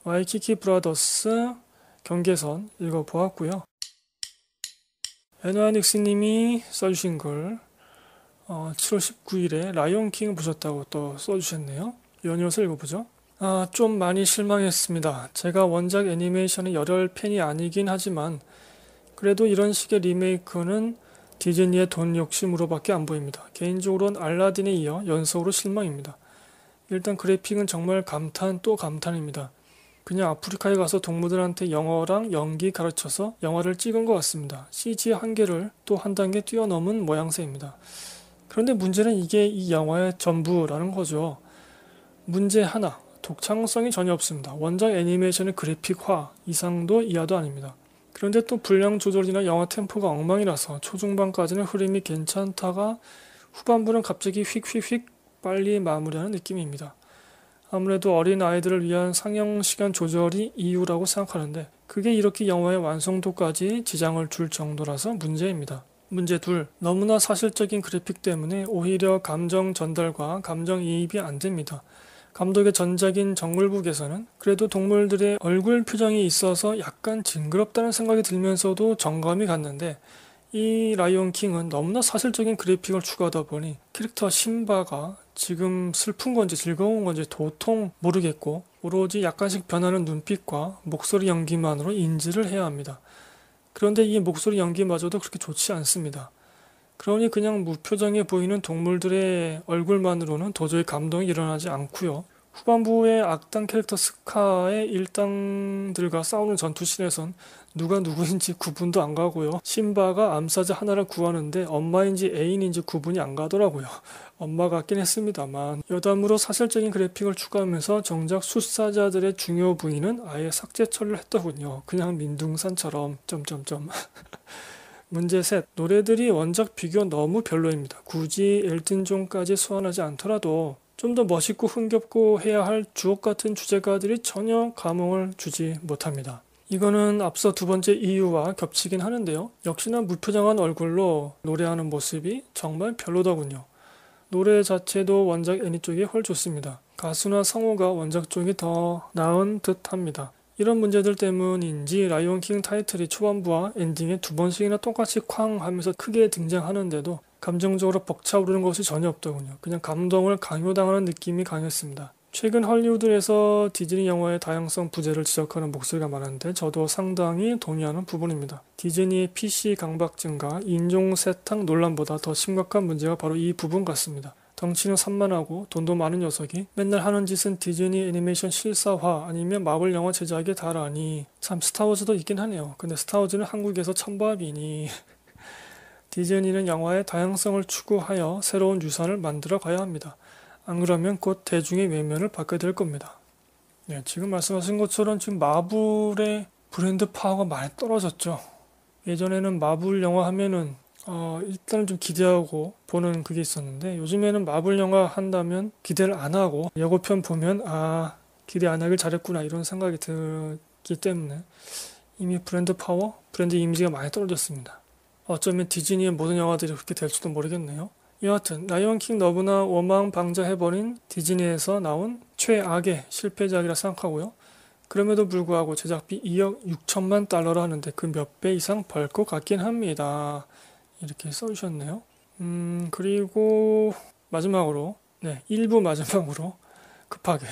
와이키키 브라더스 경계선 읽어보았고요. 에노아님이 써주신 글 어, 7월 19일에 라이온킹 보셨다고 또 써주셨네요. 연이어서 읽어보죠. 아, 좀 많이 실망했습니다. 제가 원작 애니메이션의 열혈 팬이 아니긴 하지만 그래도 이런 식의 리메이크는 디즈니의 돈 욕심으로밖에 안 보입니다. 개인적으로는 알라딘에 이어 연속으로 실망입니다. 일단 그래픽은 정말 감탄 또 감탄입니다. 그냥 아프리카에 가서 동무들한테 영어랑 연기 가르쳐서 영화를 찍은 것 같습니다. CG 한계를 또 한 단계 뛰어넘은 모양새입니다. 그런데 문제는 이게 이 영화의 전부라는 거죠. 문제 하나, 독창성이 전혀 없습니다. 원작 애니메이션의 그래픽화 이상도 이하도 아닙니다. 그런데 또 분량 조절이나 영화 템포가 엉망이라서 초중반까지는 흐름이 괜찮다가 후반부는 갑자기 휙휙휙 빨리 마무리하는 느낌입니다. 아무래도 어린 아이들을 위한 상영 시간 조절이 이유라고 생각하는데 그게 이렇게 영화의 완성도까지 지장을 줄 정도라서 문제입니다. 문제 둘. 너무나 사실적인 그래픽 때문에 오히려 감정 전달과 감정 이입이 안 됩니다. 감독의 전작인 정글북에서는 그래도 동물들의 얼굴 표정이 있어서 약간 징그럽다는 생각이 들면서도 정감이 갔는데 이 라이온 킹은 너무나 사실적인 그래픽을 추가하다 보니 캐릭터 신바가 지금 슬픈 건지 즐거운 건지 도통 모르겠고 오로지 약간씩 변하는 눈빛과 목소리 연기만으로 인지를 해야 합니다. 그런데 이 목소리 연기마저도 그렇게 좋지 않습니다. 그러니 그냥 무표정해 보이는 동물들의 얼굴만으로는 도저히 감동이 일어나지 않고요. 후반부의 악당 캐릭터 스카의 일당들과 싸우는 전투씬에선 누가 누구인지 구분도 안 가고요. 신바가 암사자 하나를 구하는데 엄마인지 애인인지 구분이 안 가더라고요. 엄마 같긴 했습니다만 여담으로 사실적인 그래픽을 추가하면서 정작 수사자들의 중요 부위는 아예 삭제 처리를 했더군요. 그냥 민둥산처럼 점점점 문제 셋. 노래들이 원작 비교 너무 별로입니다. 굳이 엘튼 존까지 소환하지 않더라도 좀 더 멋있고 흥겹고 해야 할 주옥 같은 주제가들이 전혀 감흥을 주지 못합니다. 이거는 앞서 두 번째 이유와 겹치긴 하는데요. 역시나 무표정한 얼굴로 노래하는 모습이 정말 별로더군요. 노래 자체도 원작 애니 쪽이 훨 좋습니다. 가수나 성우가 원작 쪽이 더 나은 듯 합니다. 이런 문제들 때문인지 라이온킹 타이틀이 초반부와 엔딩에 두 번씩이나 똑같이 쾅 하면서 크게 등장하는데도 감정적으로 벅차오르는 것이 전혀 없더군요. 그냥 감동을 강요당하는 느낌이 강했습니다. 최근 할리우드에서 디즈니 영화의 다양성 부재를 지적하는 목소리가 많은데 저도 상당히 동의하는 부분입니다. 디즈니의 PC 강박증과 인종 세탁 논란보다 더 심각한 문제가 바로 이 부분 같습니다. 덩치는 산만하고 돈도 많은 녀석이 맨날 하는 짓은 디즈니 애니메이션 실사화 아니면 마블 영화 제작에 달하니 참 스타워즈도 있긴 하네요. 근데 스타워즈는 한국에서 천밥이니 디즈니는 영화의 다양성을 추구하여 새로운 유산을 만들어 가야 합니다. 안 그러면 곧 대중의 외면을 받게 될 겁니다. 네, 지금 말씀하신 것처럼 지금 마블의 브랜드 파워가 많이 떨어졌죠. 예전에는 마블 영화 하면은 어, 일단은 좀 기대하고 보는 그게 있었는데 요즘에는 마블 영화 한다면 기대를 안 하고 예고편 보면 아 기대 안 하길 잘했구나 이런 생각이 들기 때문에 이미 브랜드 파워, 브랜드 이미지가 많이 떨어졌습니다. 어쩌면 디즈니의 모든 영화들이 그렇게 될지도 모르겠네요. 여하튼 라이온킹 너무나 원망 방자해버린 디즈니에서 나온 최악의 실패작이라 생각하고요. 그럼에도 불구하고 제작비 2억 6천만 달러라 하는데 그 몇 배 이상 벌 것 같긴 합니다. 이렇게 써주셨네요. 음, 그리고 마지막으로, 네, 1부 마지막으로 급하게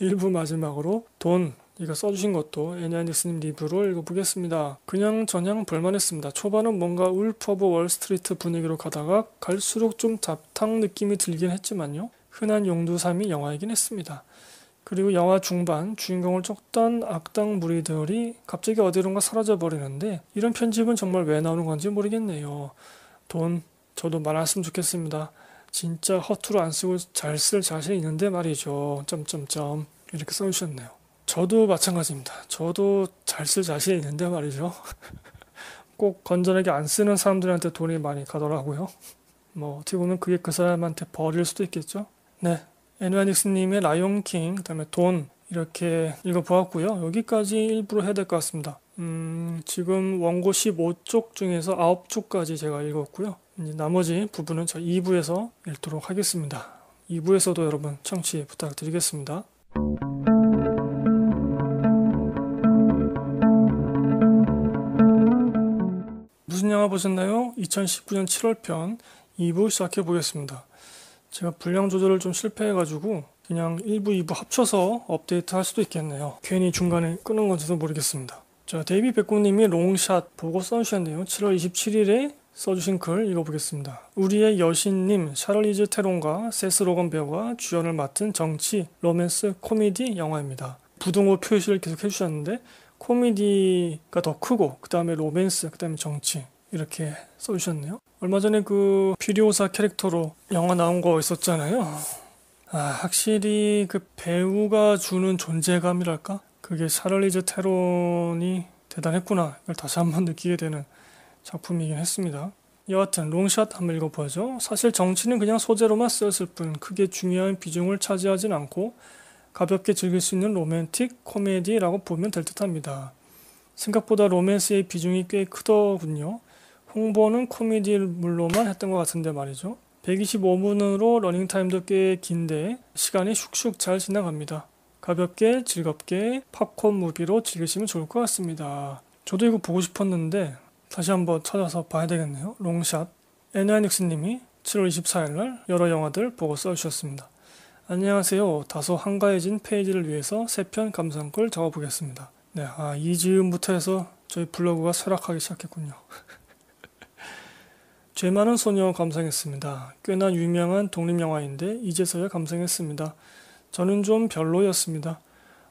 1부 마지막으로 돈 이거 써주신 것도 애니안디스님 리뷰로 읽어보겠습니다. 그냥 저냥 볼만했습니다. 초반은 뭔가 울퍼브 월스트리트 분위기로 가다가 갈수록 좀 잡탕 느낌이 들긴 했지만요. 흔한 용두삼이 영화이긴 했습니다. 그리고 영화 중반 주인공을 쫓던 악당 무리들이 갑자기 어디론가 사라져버리는데 이런 편집은 정말 왜 나오는 건지 모르겠네요. 돈 저도 많았으면 좋겠습니다. 진짜 허투루 안 쓰고 잘 쓸 자신 있는데 말이죠. 점점점 이렇게 써주셨네요. 저도 마찬가지입니다. 저도 잘 쓸자신 있는데 말이죠. 꼭 건전하게 안 쓰는 사람들한테 돈이 많이 가더라고요. 뭐 어떻게 보면 그게 그 사람한테 버릴 수도 있겠죠. 네, 애누아닉스님의 라이온킹, 그 다음에 돈 이렇게 읽어보았고요. 여기까지 일부러 해야 될 것 같습니다. 음, 지금 원고 15쪽 중에서 9쪽까지 제가 읽었고요. 이제 나머지 부분은 저 2부에서 읽도록 하겠습니다. 2부에서도 여러분 청취 부탁드리겠습니다. 무슨 영화 보셨나요? 2019년 7월 편 2부 시작해 보겠습니다. 제가 분량 조절을 좀 실패해가지고 그냥 1부, 2부 합쳐서 업데이트 할 수도 있겠네요. 괜히 중간에 끊은 건지도 모르겠습니다. 자, 데이비 백구님이 롱샷 보고 써주셨네요. 7월 27일에 써주신 글 읽어보겠습니다. 우리의 여신님 샤를리즈 테론과 세스 로건 배우가 주연을 맡은 정치, 로맨스, 코미디 영화입니다. 부동호 표시를 계속 해주셨는데 코미디가 더 크고 그 다음에 로맨스, 그 다음에 정치 이렇게 써주셨네요. 얼마 전에 그 비료사 캐릭터로 영화 나온 거 있었잖아요. 아, 확실히 그 배우가 주는 존재감이랄까? 그게 샤를리즈 테론이 대단했구나. 이걸 다시 한번 느끼게 되는 작품이긴 했습니다. 여하튼 롱샷 한번 읽어보죠. 사실 정치는 그냥 소재로만 쓰였을 뿐 크게 중요한 비중을 차지하진 않고 가볍게 즐길 수 있는 로맨틱 코미디라고 보면 될 듯합니다. 생각보다 로맨스의 비중이 꽤 크더군요. 홍보는 코미디물로만 했던 것 같은데 말이죠. 125분으로 러닝타임도 꽤 긴데 시간이 슉슉 잘 지나갑니다. 가볍게 즐겁게 팝콘 무기로 즐기시면 좋을 것 같습니다. 저도 이거 보고 싶었는데 다시 한번 찾아서 봐야 되겠네요. 롱샷 에너닉스님이 7월 24일날 여러 영화들 보고 써주셨습니다. 안녕하세요. 다소 한가해진 페이지를 위해서 세편 감상글 적어보겠습니다. 네, 아, 이즈음부터 해서 저희 블로그가 쇠락하기 시작했군요. 제 많은 소녀 감상했습니다. 꽤나 유명한 독립영화인데 이제서야 감상했습니다. 저는 좀 별로였습니다.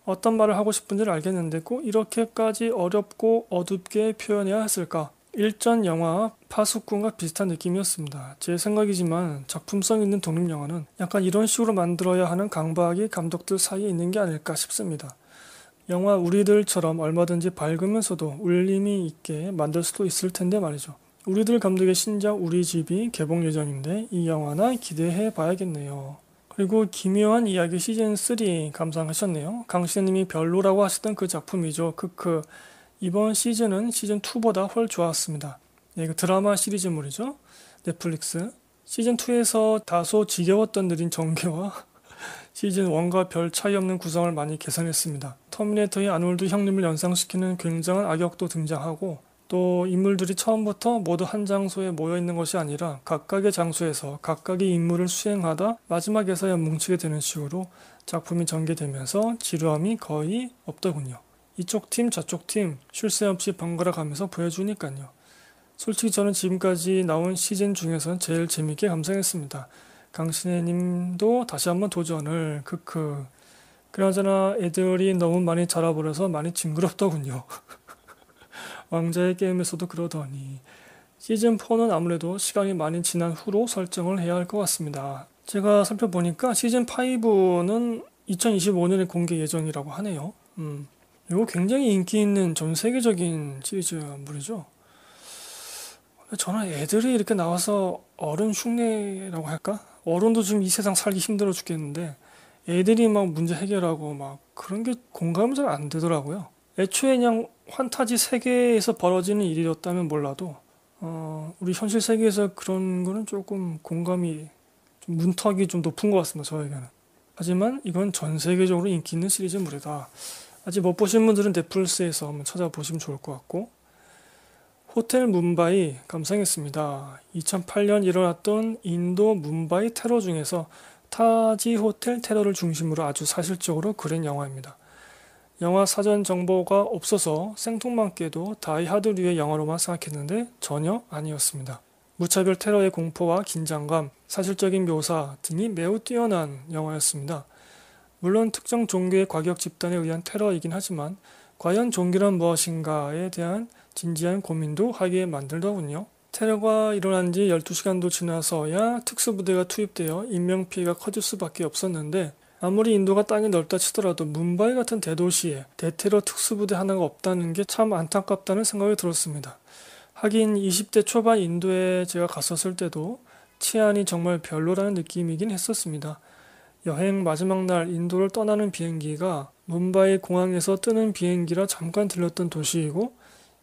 어떤 말을 하고 싶은지를 알겠는데 꼭 이렇게까지 어렵고 어둡게 표현해야 했을까? 일전 영화 파수꾼과 비슷한 느낌이었습니다. 제 생각이지만 작품성 있는 독립영화는 약간 이런 식으로 만들어야 하는 강박이 감독들 사이에 있는 게 아닐까 싶습니다. 영화 우리들처럼 얼마든지 밝으면서도 울림이 있게 만들 수도 있을 텐데 말이죠. 우리들 감독의 신작 우리 집이 개봉 예정인데 이 영화나 기대해 봐야겠네요. 그리고 기묘한 이야기 시즌 3 감상하셨네요. 강신님이 별로라고 하시던 그 작품이죠. 크크. 이번 시즌은 시즌 2보다 훨 좋았습니다. 네, 이거 드라마 시리즈물이죠. 넷플릭스. 시즌 2에서 다소 지겨웠던 느린 전개와 시즌 1과 별 차이 없는 구성을 많이 개선했습니다. 터미네이터의 아놀드 형님을 연상시키는 굉장한 악역도 등장하고 또 인물들이 처음부터 모두 한 장소에 모여 있는 것이 아니라 각각의 장소에서 각각의 임무를 수행하다 마지막에서야 뭉치게 되는 식으로 작품이 전개되면서 지루함이 거의 없더군요. 이쪽 팀 저쪽 팀 쉴 새 없이 번갈아 가면서 보여주니까요. 솔직히 저는 지금까지 나온 시즌 중에선 제일 재밌게 감상했습니다. 강신혜님도 다시 한번 도전을 크크. 그나저나 애들이 너무 많이 자라버려서 많이 징그럽더군요. 왕자의 게임에서도 그러더니 시즌4는 아무래도 시간이 많이 지난 후로 설정을 해야 할 것 같습니다. 제가 살펴보니까 시즌5는 2025년에 공개 예정이라고 하네요. 음. 이거 굉장히 인기 있는 전 세계적인 시리즈물이죠. 저는 애들이 이렇게 나와서 어른 흉내라고 할까? 어른도 지금 이 세상 살기 힘들어 죽겠는데 애들이 막 문제 해결하고 막 그런 게 공감이 잘 안 되더라고요. 애초에 그냥 환타지 세계에서 벌어지는 일이었다면 몰라도 어, 우리 현실 세계에서 그런 거는 조금 공감이 좀 문턱이 좀 높은 것 같습니다. 저에게는. 하지만 이건 전 세계적으로 인기 있는 시리즈물이다. 아직 못 보신 분들은 넷플릭스에서 한번 찾아보시면 좋을 것 같고 호텔 문바이 감상했습니다. 2008년 일어났던 인도 문바이 테러 중에서 타지 호텔 테러를 중심으로 아주 사실적으로 그린 영화입니다. 영화 사전 정보가 없어서 생통맞게도 다이하드류의 영화로만 생각했는데 전혀 아니었습니다. 무차별 테러의 공포와 긴장감, 사실적인 묘사 등이 매우 뛰어난 영화였습니다. 물론 특정 종교의 과격 집단에 의한 테러이긴 하지만 과연 종교란 무엇인가에 대한 진지한 고민도 하게 만들더군요. 테러가 일어난 지 12시간도 지나서야 특수부대가 투입되어 인명피해가 커질 수밖에 없었는데 아무리 인도가 땅이 넓다 치더라도 문바이 같은 대도시에 대테러 특수부대 하나가 없다는 게 참 안타깝다는 생각이 들었습니다. 하긴 20대 초반 인도에 제가 갔었을 때도 치안이 정말 별로라는 느낌이긴 했었습니다. 여행 마지막 날 인도를 떠나는 비행기가 문바이 공항에서 뜨는 비행기라 잠깐 들렀던 도시이고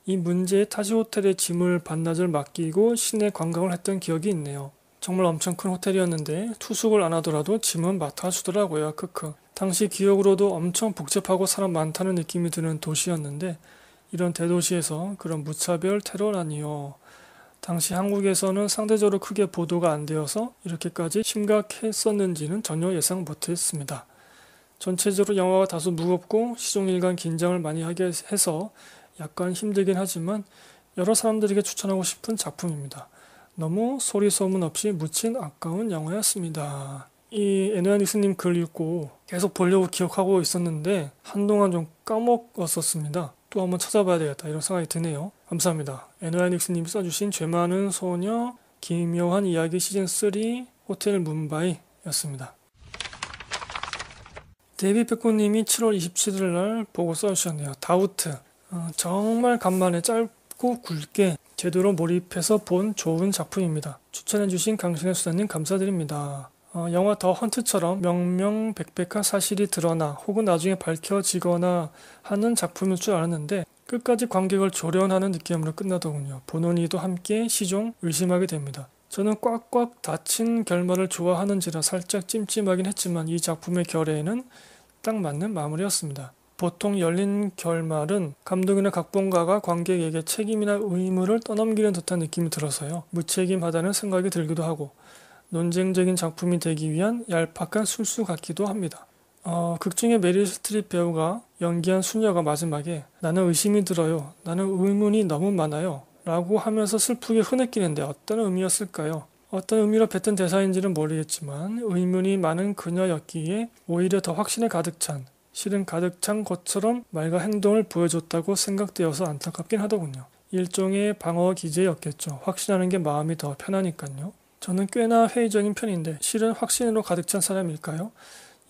이 문제의 타지 호텔에 짐을 반나절 맡기고 시내 관광을 했던 기억이 있네요. 정말 엄청 큰 호텔이었는데 투숙을 안 하더라도 짐은 맡아주더라고요. 크크. 당시 기억으로도 엄청 복잡하고 사람 많다는 느낌이 드는 도시였는데 이런 대도시에서 그런 무차별 테러라니요. 당시 한국에서는 상대적으로 크게 보도가 안 되어서 이렇게까지 심각했었는지는 전혀 예상 못했습니다. 전체적으로 영화가 다소 무겁고 시종일관 긴장을 많이 하게 해서 약간 힘들긴 하지만 여러 사람들에게 추천하고 싶은 작품입니다. 너무 소리 소문 없이 묻힌 아까운 영화였습니다. 이 에누야 닉스님 글 읽고 계속 보려고 기억하고 있었는데 한동안 좀 까먹었었습니다. 또 한번 찾아봐야 되겠다 이런 생각이 드네요. 감사합니다. 에누야 닉스님 써주신 죄 많은 소녀 기묘한 이야기 시즌 3 호텔 문바이였습니다. 데이비 페님이 7월 27일 날 보고 써주셨네요. 다우트. 어, 정말 간만에 짧 쉽고 굵게 제대로 몰입해서 본 좋은 작품입니다. 추천해주신 강신혜 수사님 감사드립니다. 어, 영화 더 헌트처럼 명명백백한 사실이 드러나 혹은 나중에 밝혀지거나 하는 작품일 줄 알았는데 끝까지 관객을 조련하는 느낌으로 끝나더군요. 보는 이도 함께 시종 의심하게 됩니다. 저는 꽉꽉 닫힌 결말을 좋아하는지라 살짝 찜찜하긴 했지만 이 작품의 결에는 딱 맞는 마무리였습니다. 보통 열린 결말은 감독이나 각본가가 관객에게 책임이나 의무를 떠넘기는 듯한 느낌이 들어서요. 무책임하다는 생각이 들기도 하고 논쟁적인 작품이 되기 위한 얄팍한 술수 같기도 합니다. 어, 극중의 메리 스트립 배우가 연기한 수녀가 마지막에 나는 의심이 들어요. 나는 의문이 너무 많아요. 라고 하면서 슬프게 흐느끼는데 어떤 의미였을까요? 어떤 의미로 뱉은 대사인지는 모르겠지만 의문이 많은 그녀였기에 오히려 더 확신에 가득 찬 실은 가득 찬 것처럼 말과 행동을 보여줬다고 생각되어서 안타깝긴 하더군요. 일종의 방어 기제였겠죠. 확신하는 게 마음이 더 편하니까요. 저는 꽤나 회의적인 편인데 실은 확신으로 가득 찬 사람일까요?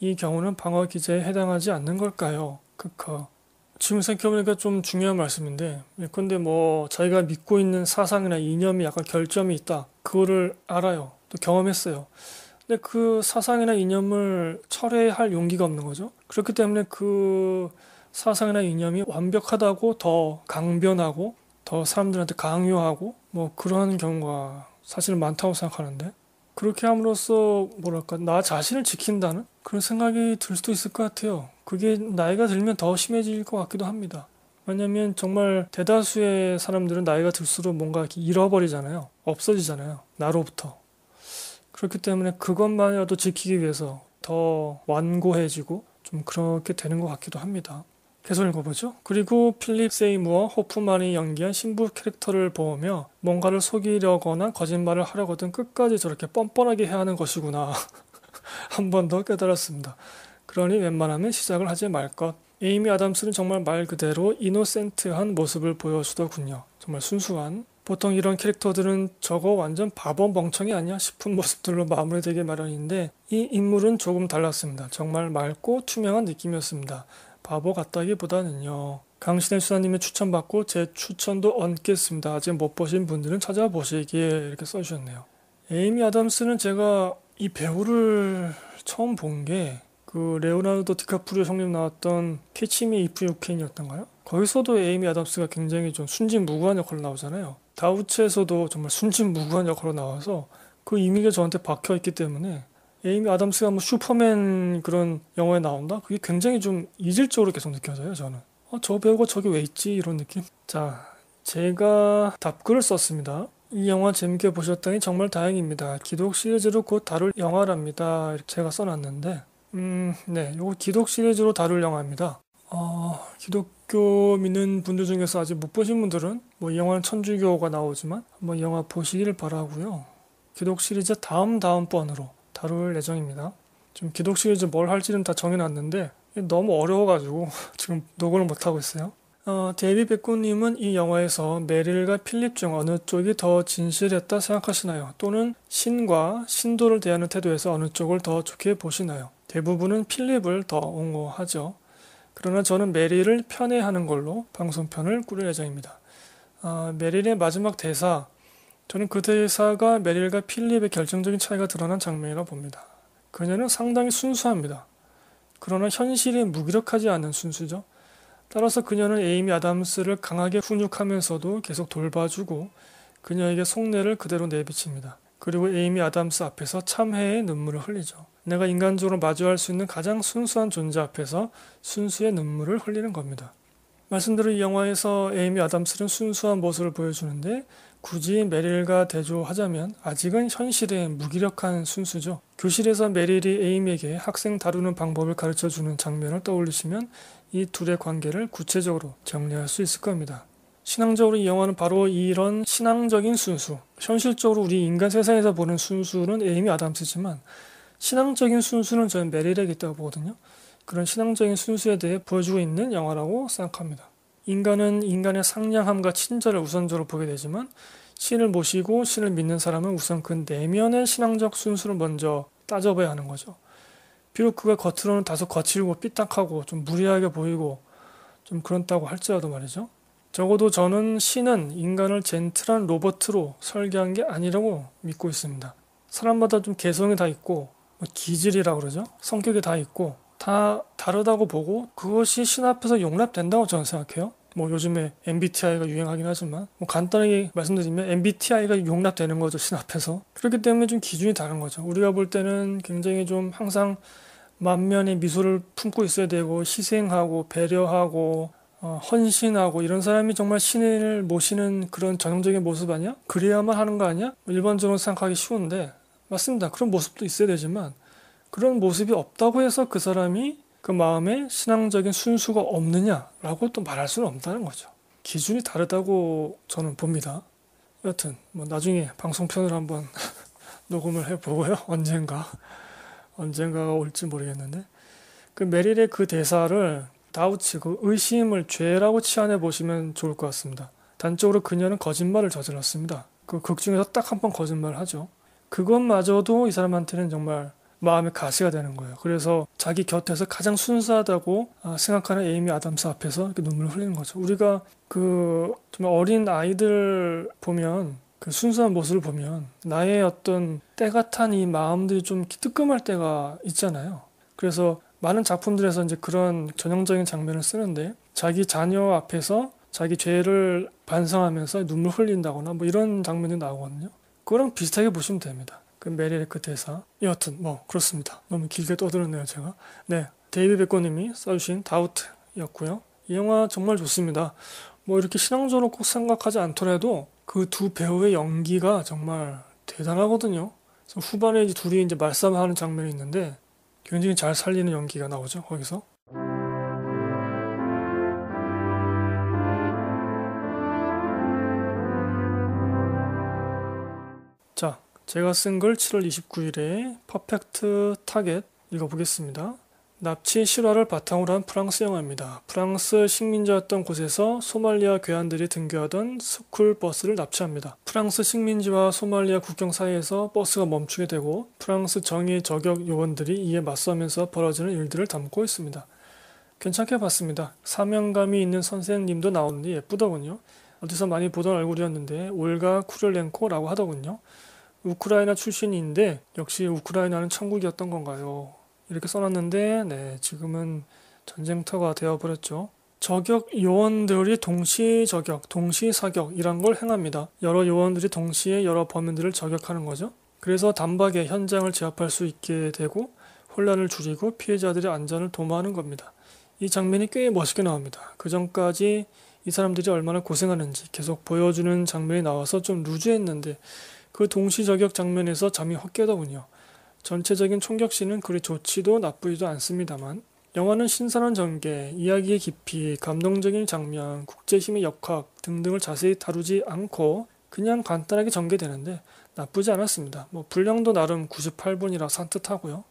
이 경우는 방어 기제에 해당하지 않는 걸까요? 크커. 지금 생각해보니까 좀 중요한 말씀인데 예, 근데 뭐 자기가 믿고 있는 사상이나 이념이 약간 결점이 있다. 그거를 알아요. 또 경험했어요. 근데 그 사상이나 이념을 철회할 용기가 없는 거죠. 그렇기 때문에 그 사상이나 이념이 완벽하다고 더 강변하고 더 사람들한테 강요하고 뭐 그러한 경우가 사실은 많다고 생각하는데 그렇게 함으로써 뭐랄까 나 자신을 지킨다는 그런 생각이 들 수도 있을 것 같아요. 그게 나이가 들면 더 심해질 것 같기도 합니다. 왜냐면 정말 대다수의 사람들은 나이가 들수록 뭔가 잃어버리잖아요. 없어지잖아요. 나로부터. 그렇기 때문에 그것만이라도 지키기 위해서 더 완고해지고 좀 그렇게 되는 것 같기도 합니다. 계속 읽어보죠. 그리고 필립 세이무어 호프만이 연기한 신부 캐릭터를 보며 뭔가를 속이려거나 거짓말을 하려거든 끝까지 저렇게 뻔뻔하게 해야 하는 것이구나. 한 번 더 깨달았습니다. 그러니 웬만하면 시작을 하지 말 것. 에이미 아담스는 정말 말 그대로 이노센트한 모습을 보여주더군요. 정말 순수한 보통 이런 캐릭터들은 저거 완전 바보 멍청이 아니야 싶은 모습들로 마무리되게 마련인데 이 인물은 조금 달랐습니다. 정말 맑고 투명한 느낌이었습니다. 바보 같다기보다는요. 강신혜 수사님의 추천받고 제 추천도 얹겠습니다. 아직 못 보신 분들은 찾아보시기에 이렇게 써주셨네요. 에이미 아담스는 제가 이 배우를 처음 본 게 그 레오나르도 디카프리오 형님 나왔던 캐치미 이프 유케인이었던가요? 거기서도 에이미 아담스가 굉장히 좀 순진무구한 역할로 나오잖아요. 다우츠에서도 정말 순진무구한 역할로 나와서 그 이미가 저한테 박혀 있기 때문에 에이미 아담스가 뭐 슈퍼맨 그런 영화에 나온다? 그게 굉장히 좀 이질적으로 계속 느껴져요, 저는. 어, 저 배우가 저기 왜 있지? 이런 느낌? 자, 제가 답글을 썼습니다. 이 영화 재밌게 보셨다니 정말 다행입니다. 기독 시리즈로 곧 다룰 영화랍니다. 이렇게 제가 써놨는데, 음, 네, 요거 기독 시리즈로 다룰 영화입니다. 어, 기독 기독교 믿는 분들 중에서 아직 못 보신 분들은 뭐 영화는 천주교가 나오지만 한번 영화 보시기를 바라고요. 기독 시리즈 다음 다음 번으로 다룰 예정입니다. 지금 기독 시리즈 뭘 할지는 다 정해놨는데 너무 어려워가지고 지금 녹음을 못하고 있어요. 어, 데이비 백구님은 이 영화에서 메릴과 필립 중 어느 쪽이 더 진실했다 생각하시나요? 또는 신과 신도를 대하는 태도에서 어느 쪽을 더 좋게 보시나요? 대부분은 필립을 더 옹호하죠. 그러나 저는 메릴을 편애하는 걸로 방송편을 꾸릴 예정입니다. 아, 메릴의 마지막 대사, 저는 그 대사가 메릴과 필립의 결정적인 차이가 드러난 장면이라 봅니다. 그녀는 상당히 순수합니다. 그러나 현실에 무기력하지 않은 순수죠. 따라서 그녀는 에이미 아담스를 강하게 훈육하면서도 계속 돌봐주고 그녀에게 속내를 그대로 내비칩니다. 그리고 에이미 아담스 앞에서 참회의 눈물을 흘리죠. 내가 인간적으로 마주할 수 있는 가장 순수한 존재 앞에서 순수의 눈물을 흘리는 겁니다. 말씀대로 이 영화에서 에이미 아담스는 순수한 모습을 보여주는데 굳이 메릴과 대조하자면 아직은 현실의 무기력한 순수죠. 교실에서 메릴이 에이미에게 학생 다루는 방법을 가르쳐주는 장면을 떠올리시면 이 둘의 관계를 구체적으로 정리할 수 있을 겁니다. 신앙적으로 이영화는 바로 이런 신앙적인 순수. 현실적으로 우리 인간 세상에서 보는 순수는 에이미 아담스지만 신앙적인 순수는 저는 메릴에게 있다고 보거든요. 그런 신앙적인 순수에 대해 보여주고 있는 영화라고 생각합니다. 인간은 인간의 상냥함과 친절을 우선적으로 보게 되지만 신을 모시고 신을 믿는 사람은 우선 그 내면의 신앙적 순수를 먼저 따져봐야 하는 거죠. 비록 그가 겉으로는 다소 거칠고 삐딱하고 좀 무리하게 보이고 좀 그런다고 할지라도 말이죠. 적어도 저는 신은 인간을 젠틀한 로버트로 설계한 게 아니라고 믿고 있습니다. 사람마다 좀 개성이 다 있고 뭐 기질이라고 그러죠. 성격이 다 있고 다 다르다고 보고 그것이 신 앞에서 용납된다고 저는 생각해요. 뭐 요즘에 MBTI가 유행하긴 하지만 뭐 간단하게 말씀드리면 MBTI가 용납되는 거죠 신 앞에서 그렇기 때문에 좀 기준이 다른 거죠 우리가 볼 때는 굉장히 좀 항상 만면의 미소를 품고 있어야 되고 희생하고 배려하고 어, 헌신하고 이런 사람이 정말 신인을 모시는 그런 전형적인 모습 아니야? 그래야만 하는 거 아니야? 뭐 일반적으로 생각하기 쉬운데 맞습니다. 그런 모습도 있어야 되지만 그런 모습이 없다고 해서 그 사람이 그 마음에 신앙적인 순수가 없느냐라고 또 말할 수는 없다는 거죠. 기준이 다르다고 저는 봅니다. 여튼 뭐 나중에 방송편을 한번 녹음을 해보고요. 언젠가 언젠가 올지 모르겠는데 그 메릴의 그 대사를 아우치고 의심을 죄라고 치환해 보시면 좋을 것 같습니다. 단적으로 그녀는 거짓말을 저질렀습니다. 그 극 중에서 딱 한 번 거짓말을 하죠. 그것마저도 이 사람한테는 정말 마음의 가시가 되는 거예요. 그래서 자기 곁에서 가장 순수하다고 아, 생각하는 에이미 아담스 앞에서 이렇게 눈물을 흘리는 거죠. 우리가 그 정말 어린 아이들 보면 그 순수한 모습을 보면 나의 어떤 때가 탄 이 마음들이 좀 뜨끔할 때가 있잖아요. 그래서 많은 작품들에서 이제 그런 전형적인 장면을 쓰는데 자기 자녀 앞에서 자기 죄를 반성하면서 눈물 흘린다거나 뭐 이런 장면이 나오거든요. 그거랑 비슷하게 보시면 됩니다. 그 메릴의 그 대사. 여하튼 뭐 그렇습니다. 너무 길게 떠들었네요 제가. 네, 데이비 백고님이 써주신 다우트였고요. 이 영화 정말 좋습니다. 뭐 이렇게 신앙적으로 꼭 생각하지 않더라도 그 두 배우의 연기가 정말 대단하거든요. 후반에 이제 둘이 이제 말싸움하는 장면이 있는데 굉장히 잘 살리는 연기가 나오죠 거기서 자 제가 쓴 걸 7월 29일에 퍼펙트 타겟 읽어보겠습니다 납치 실화를 바탕으로 한 프랑스 영화입니다. 프랑스 식민지였던 곳에서 소말리아 괴한들이 등교하던 스쿨 버스를 납치합니다. 프랑스 식민지와 소말리아 국경 사이에서 버스가 멈추게 되고 프랑스 정의 저격 요원들이 이에 맞서면서 벌어지는 일들을 담고 있습니다. 괜찮게 봤습니다. 사명감이 있는 선생님도 나오는데 예쁘더군요. 어디서 많이 보던 얼굴이었는데 올가 쿠렐렌코라고 하더군요. 우크라이나 출신인데 역시 우크라이나는 천국이었던 건가요? 이렇게 써놨는데 네, 지금은 전쟁터가 되어버렸죠. 저격 요원들이 동시 저격, 동시 사격이란 걸 행합니다. 여러 요원들이 동시에 여러 범인들을 저격하는 거죠. 그래서 단박에 현장을 제압할 수 있게 되고 혼란을 줄이고 피해자들의 안전을 도모하는 겁니다. 이 장면이 꽤 멋있게 나옵니다. 그 전까지 이 사람들이 얼마나 고생하는지 계속 보여주는 장면이 나와서 좀 루즈했는데 그 동시 저격 장면에서 잠이 확 깨더군요. 전체적인 총격시는 그리 좋지도 나쁘지도 않습니다만 영화는 신선한 전개, 이야기의 깊이, 감동적인 장면, 국제심의 역학 등등을 자세히 다루지 않고 그냥 간단하게 전개되는데 나쁘지 않았습니다. 뭐 분량도 나름 98분이라 산뜻하고요.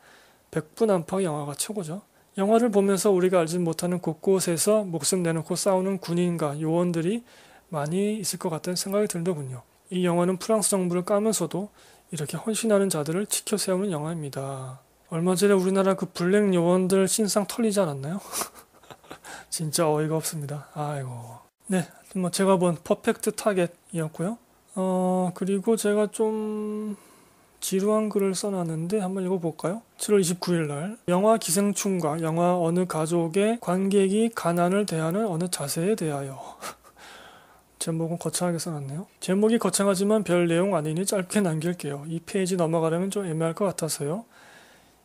100분 안팎의 영화가 최고죠. 영화를 보면서 우리가 알지 못하는 곳곳에서 목숨 내놓고 싸우는 군인과 요원들이 많이 있을 것 같다는 생각이 들더군요. 이 영화는 프랑스 정부를 까면서도 이렇게 헌신하는 자들을 지켜 세우는 영화입니다. 얼마 전에 우리나라 그 블랙 요원들 신상 털리지 않았나요? 진짜 어이가 없습니다. 아이고. 네, 뭐 제가 본 퍼펙트 타겟이었고요. 어, 그리고 제가 좀 지루한 글을 써놨는데 한번 읽어볼까요? 7월 29일 날 영화 기생충과 영화 어느 가족의 관객이 가난을 대하는 어느 자세에 대하여 제목은 거창하게 써놨네요. 제목이 거창하지만 별 내용 아니니 짧게 남길게요. 이 페이지 넘어가려면 좀 애매할 것 같아서요.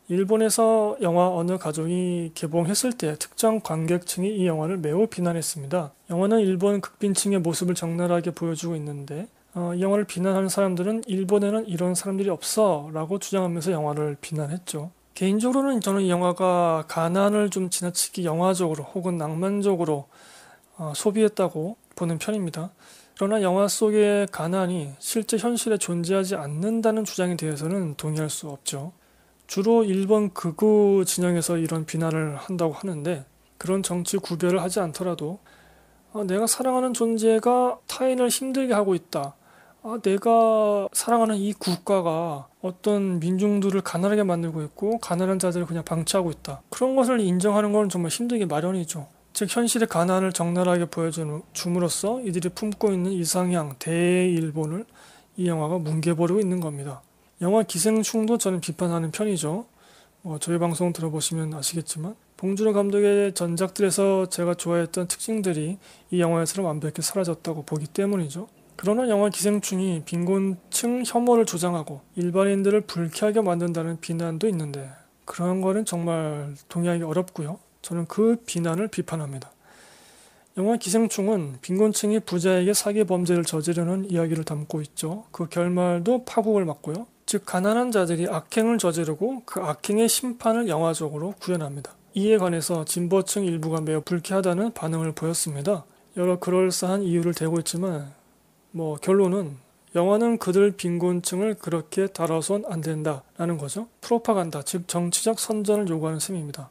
일본에서 영화 어느 가족이 개봉했을 때 특정 관객층이 이 영화를 매우 비난했습니다. 영화는 일본 극빈층의 모습을 적나라하게 보여주고 있는데 어, 이 영화를 비난하는 사람들은 일본에는 이런 사람들이 없어 라고 주장하면서 영화를 비난했죠. 개인적으로는 저는 이 영화가 가난을 좀 지나치게 영화적으로 혹은 낭만적으로 어, 소비했다고 보는 편입니다. 그러나 영화 속의 가난이 실제 현실에 존재하지 않는다는 주장에 대해서는 동의할 수 없죠. 주로 일본 극우 진영에서 이런 비난을 한다고 하는데 그런 정치 구별을 하지 않더라도 아, 내가 사랑하는 존재가 타인을 힘들게 하고 있다. 아, 내가 사랑하는 이 국가가 어떤 민중들을 가난하게 만들고 있고 가난한 자들을 그냥 방치하고 있다. 그런 것을 인정하는 건 정말 힘들게 마련이죠. 즉 현실의 가난을 적나라하게 보여줌으로써 이들이 품고 있는 이상향 대일본을 이 영화가 뭉개버리고 있는 겁니다. 영화 기생충도 저는 비판하는 편이죠. 뭐 저희 방송 들어보시면 아시겠지만 봉준호 감독의 전작들에서 제가 좋아했던 특징들이 이 영화에서는 완벽히 사라졌다고 보기 때문이죠. 그러나 영화 기생충이 빈곤층 혐오를 조장하고 일반인들을 불쾌하게 만든다는 비난도 있는데 그런 거는 정말 동의하기 어렵고요. 저는 그 비난을 비판합니다. 영화 기생충은 빈곤층이 부자에게 사기 범죄를 저지르는 이야기를 담고 있죠. 그 결말도 파국을 맞고요. 즉 가난한 자들이 악행을 저지르고 그 악행의 심판을 영화적으로 구현합니다. 이에 관해서 진보층 일부가 매우 불쾌하다는 반응을 보였습니다. 여러 그럴싸한 이유를 대고 있지만 뭐 결론은 영화는 그들 빈곤층을 그렇게 다뤄선 안 된다라는 거죠. 프로파간다, 즉 정치적 선전을 요구하는 셈입니다.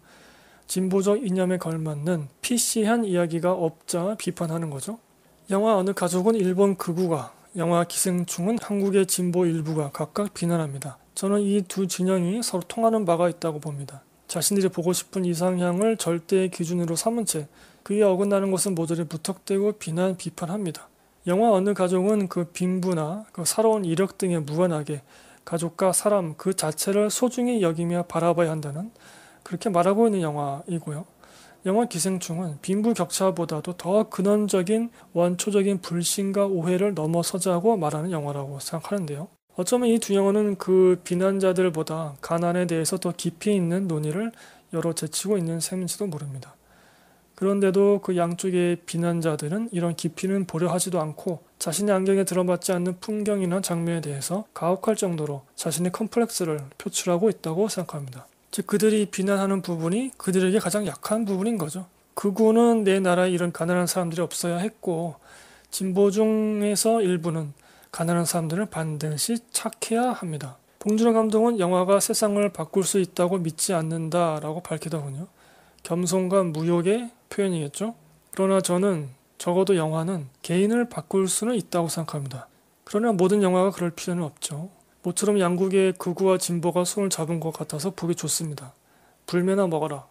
진보적 이념에 걸맞는 PC한 이야기가 없자 비판하는 거죠. 영화 어느 가족은 일본 극우가, 영화 기생충은 한국의 진보 일부가 각각 비난합니다. 저는 이 두 진영이 서로 통하는 바가 있다고 봅니다. 자신들이 보고 싶은 이상향을 절대의 기준으로 삼은 채 그에 어긋나는 것은 모조리 무턱대고 비난, 비판합니다. 영화 어느 가족은 그 빈부나 그 살아온 이력 등에 무관하게 가족과 사람 그 자체를 소중히 여기며 바라봐야 한다는 그렇게 말하고 있는 영화이고요. 영화 기생충은 빈부격차보다도 더 근원적인 원초적인 불신과 오해를 넘어서자고 말하는 영화라고 생각하는데요. 어쩌면 이 두 영화는 그 비난자들보다 가난에 대해서 더 깊이 있는 논의를 여러 제치고 있는 셈인지도 모릅니다. 그런데도 그 양쪽의 비난자들은 이런 깊이는 보려 하지도 않고 자신의 안경에 들어맞지 않는 풍경이나 장면에 대해서 가혹할 정도로 자신의 컴플렉스를 표출하고 있다고 생각합니다. 즉 그들이 비난하는 부분이 그들에게 가장 약한 부분인 거죠. 그구는 내 나라에 이런 가난한 사람들이 없어야 했고 진보 중에서 일부는 가난한 사람들을 반드시 착해야 합니다. 봉준호 감독은 영화가 세상을 바꿀 수 있다고 믿지 않는다라고 밝히더군요. 겸손과 무욕의 표현이겠죠. 그러나 저는 적어도 영화는 개인을 바꿀 수는 있다고 생각합니다. 그러나 모든 영화가 그럴 필요는 없죠. 모처럼 양국의 극우와 진보가 손을 잡은 것 같아서 보기 좋습니다. 불매나 먹어라.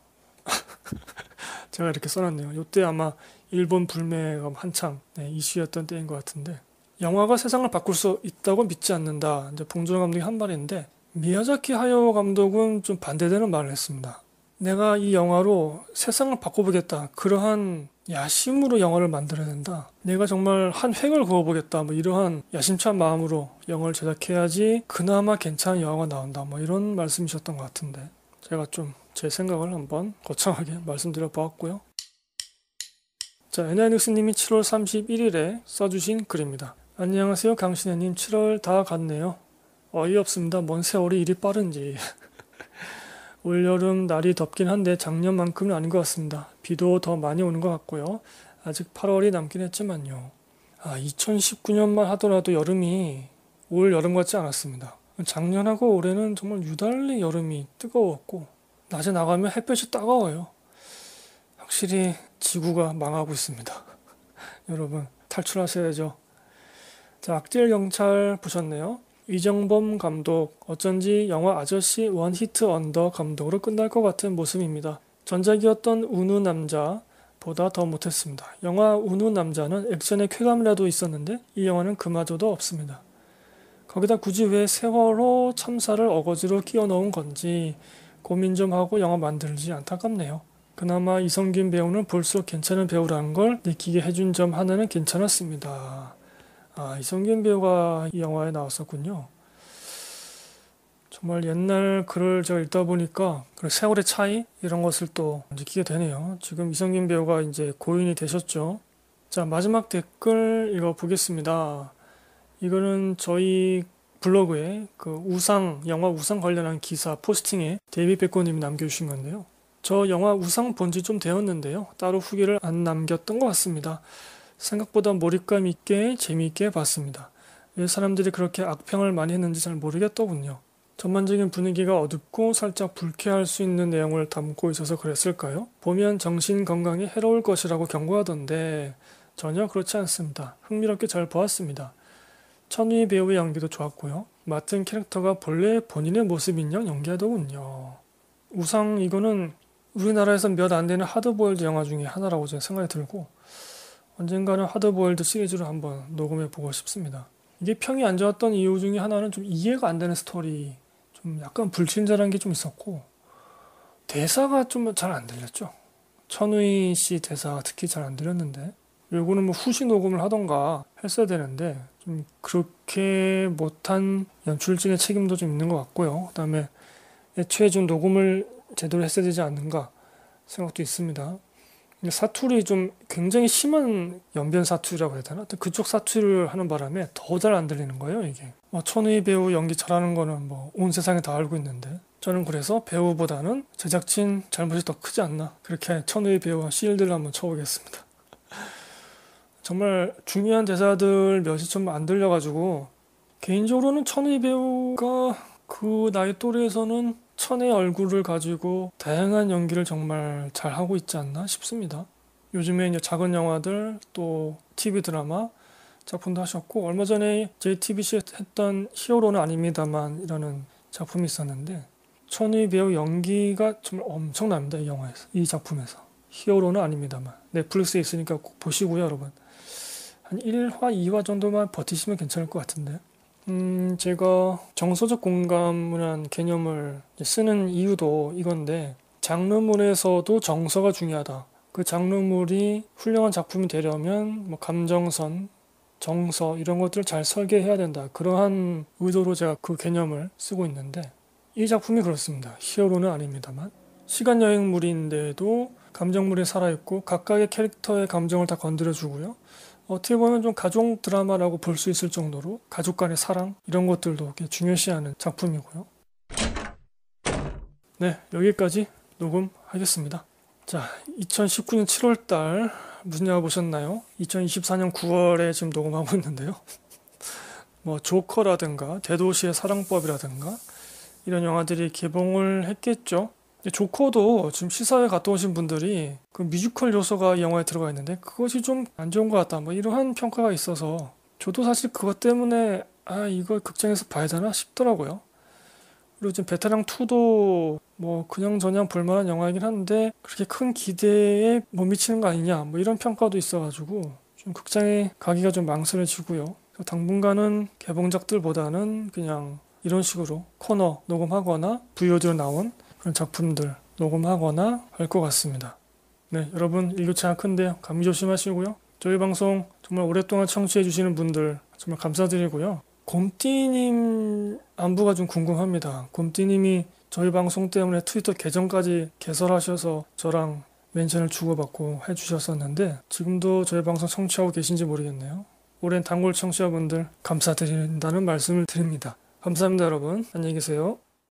제가 이렇게 써놨네요. 이때 아마 일본 불매가 한창 네, 이슈였던 때인 것 같은데 영화가 세상을 바꿀 수 있다고 믿지 않는다. 이제 봉준호 감독이 한 말인데 미야자키 하야 감독은 좀 반대되는 말을 했습니다. 내가 이 영화로 세상을 바꿔보겠다. 그러한 야심으로 영화를 만들어야 된다. 내가 정말 한 획을 그어보겠다. 뭐 이러한 야심찬 마음으로 영화를 제작해야지 그나마 괜찮은 영화가 나온다. 뭐 이런 말씀이셨던 것 같은데 제가 좀 제 생각을 한번 거창하게 말씀드려 보았고요. 자, n i 뉴스님이 7월 31일에 써주신 글입니다. 안녕하세요, 강신혜님. 7월 다 갔네요. 어이없습니다. 뭔 세월이 이리 빠른지. 올여름 날이 덥긴 한데 작년만큼은 아닌 것 같습니다. 비도 더 많이 오는 것 같고요. 아직 8월이 남긴 했지만요. 아, 2019년만 하더라도 여름이 올 여름 같지 않았습니다. 작년하고 올해는 정말 유달리 여름이 뜨거웠고 낮에 나가면 햇볕이 따가워요. 확실히 지구가 망하고 있습니다. 여러분 탈출하셔야죠. 자, 악질 경찰 보셨네요. 이정범 감독, 어쩐지 영화 아저씨 원히트 언더 감독으로 끝날 것 같은 모습입니다. 전작이었던 우누 남자, 보다 더 못했습니다. 영화 우누 남자는 액션의 쾌감이라도 있었는데 이 영화는 그마저도 없습니다. 거기다 굳이 왜 세월호 참사를 어거지로 끼워 넣은 건지 고민 좀 하고 영화 만들지 안타깝네요. 그나마 이성균 배우는 볼수록 괜찮은 배우라는 걸 느끼게 해준 점 하나는 괜찮았습니다. 아, 이성균 배우가 이 영화에 나왔었군요. 정말 옛날 글을 제가 읽다 보니까 그 세월의 차이 이런 것을 또 느끼게 되네요. 지금 이성균 배우가 이제 고인이 되셨죠. 자, 마지막 댓글 읽어보겠습니다. 이거는 저희 블로그에 그 우상, 영화 우상 관련한 기사 포스팅에 데이비 백고님이 남겨주신 건데요. 저 영화 우상 본지 좀 되었는데요. 따로 후기를 안 남겼던 것 같습니다. 생각보다 몰입감 있게 재미있게 봤습니다. 왜 사람들이 그렇게 악평을 많이 했는지 잘 모르겠더군요. 전반적인 분위기가 어둡고 살짝 불쾌할 수 있는 내용을 담고 있어서 그랬을까요? 보면 정신 건강에 해로울 것이라고 경고하던데 전혀 그렇지 않습니다. 흥미롭게 잘 보았습니다. 천위 배우의 연기도 좋았고요. 맡은 캐릭터가 본래 본인의 모습인 양 연기하더군요. 우상 이거는 우리나라에서 몇 안 되는 하드보일드 영화 중에 하나라고 저는 생각이 들고 언젠가는 하드보일드 시리즈를 한번 녹음해 보고 싶습니다. 이게 평이 안 좋았던 이유 중에 하나는 좀 이해가 안 되는 스토리, 좀 약간 불친절한 게 좀 있었고, 대사가 좀 잘 안 들렸죠. 천우희 씨 대사 특히 잘 안 들렸는데, 요거는 뭐 후시 녹음을 하던가 했어야 되는데, 좀 그렇게 못한 연출진의 책임도 좀 있는 것 같고요. 그 다음에 애초에 좀 녹음을 제대로 했어야 되지 않는가 생각도 있습니다. 사투리 좀 굉장히 심한 연변 사투리라고 해야 되나? 그쪽 사투리를 하는 바람에 더 잘 안 들리는 거예요, 이게. 뭐 어, 천우희 배우 연기 잘하는 거는 뭐 온세상에다 알고 있는데 저는 그래서 배우보다는 제작진 잘못이 더 크지 않나 그렇게 천우희 배우와 실드를 한번 쳐보겠습니다. 정말 중요한 대사들 몇이 좀 안 들려가지고 개인적으로는 천우희 배우가 그 나이 또래에서는 천의 얼굴을 가지고 다양한 연기를 정말 잘 하고 있지 않나 싶습니다. 요즘에 이제 작은 영화들 또 TV 드라마 작품도 하셨고 얼마 전에 JTBC 했던 히어로는 아닙니다만이라는 작품이 있었는데 천의 배우 연기가 정말 엄청납니다. 이 영화에서 이 작품에서 히어로는 아닙니다만 넷플릭스에 있으니까 꼭 보시고요, 여러분. 한 1화, 2화 정도만 버티시면 괜찮을 것 같은데. 음, 제가 정서적 공감이라는 개념을 쓰는 이유도 이건데 장르물에서도 정서가 중요하다. 그 장르물이 훌륭한 작품이 되려면 뭐 감정선, 정서 이런 것들을 잘 설계해야 된다. 그러한 의도로 제가 그 개념을 쓰고 있는데 이 작품이 그렇습니다. 히어로는 아닙니다만 시간 여행물인데도 감정물이 살아있고 각각의 캐릭터의 감정을 다 건드려주고요. 어떻게 보면 좀 가족 드라마라고 볼 수 있을 정도로 가족 간의 사랑 이런 것들도 중요시하는 작품이고요. 네, 여기까지 녹음하겠습니다. 자, 2019년 7월 달 무슨 영화 보셨나요? 2024년 9월에 지금 녹음하고 있는데요. 뭐 조커라든가 대도시의 사랑법이라든가 이런 영화들이 개봉을 했겠죠. 조커도 지금 시사회 갔다 오신 분들이 그 뮤지컬 요소가 영화에 들어가 있는데 그것이 좀 안 좋은 것 같다 뭐 이러한 평가가 있어서 저도 사실 그것 때문에 아 이걸 극장에서 봐야 되나 싶더라고요. 그리고 지금 베테랑 2도 뭐 그냥 저냥 볼만한 영화이긴 한데 그렇게 큰 기대에 못 미치는 거 아니냐 뭐 이런 평가도 있어가지고 좀 극장에 가기가 좀 망설여지고요. 당분간은 개봉작들보다는 그냥 이런 식으로 코너 녹음하거나 VOD로 나온 그런 작품들 녹음하거나 할 것 같습니다. 네, 여러분 일교차가 큰데 감기 조심하시고요. 저희 방송 정말 오랫동안 청취해 주시는 분들 정말 감사드리고요. 곰띠님 안부가 좀 궁금합니다. 곰띠님이 저희 방송 때문에 트위터 계정까지 개설하셔서 저랑 멘션을 주고받고 해주셨었는데 지금도 저희 방송 청취하고 계신지 모르겠네요. 오랜 단골 청취자분들 감사드린다는 말씀을 드립니다. 감사합니다 여러분. 안녕히 계세요.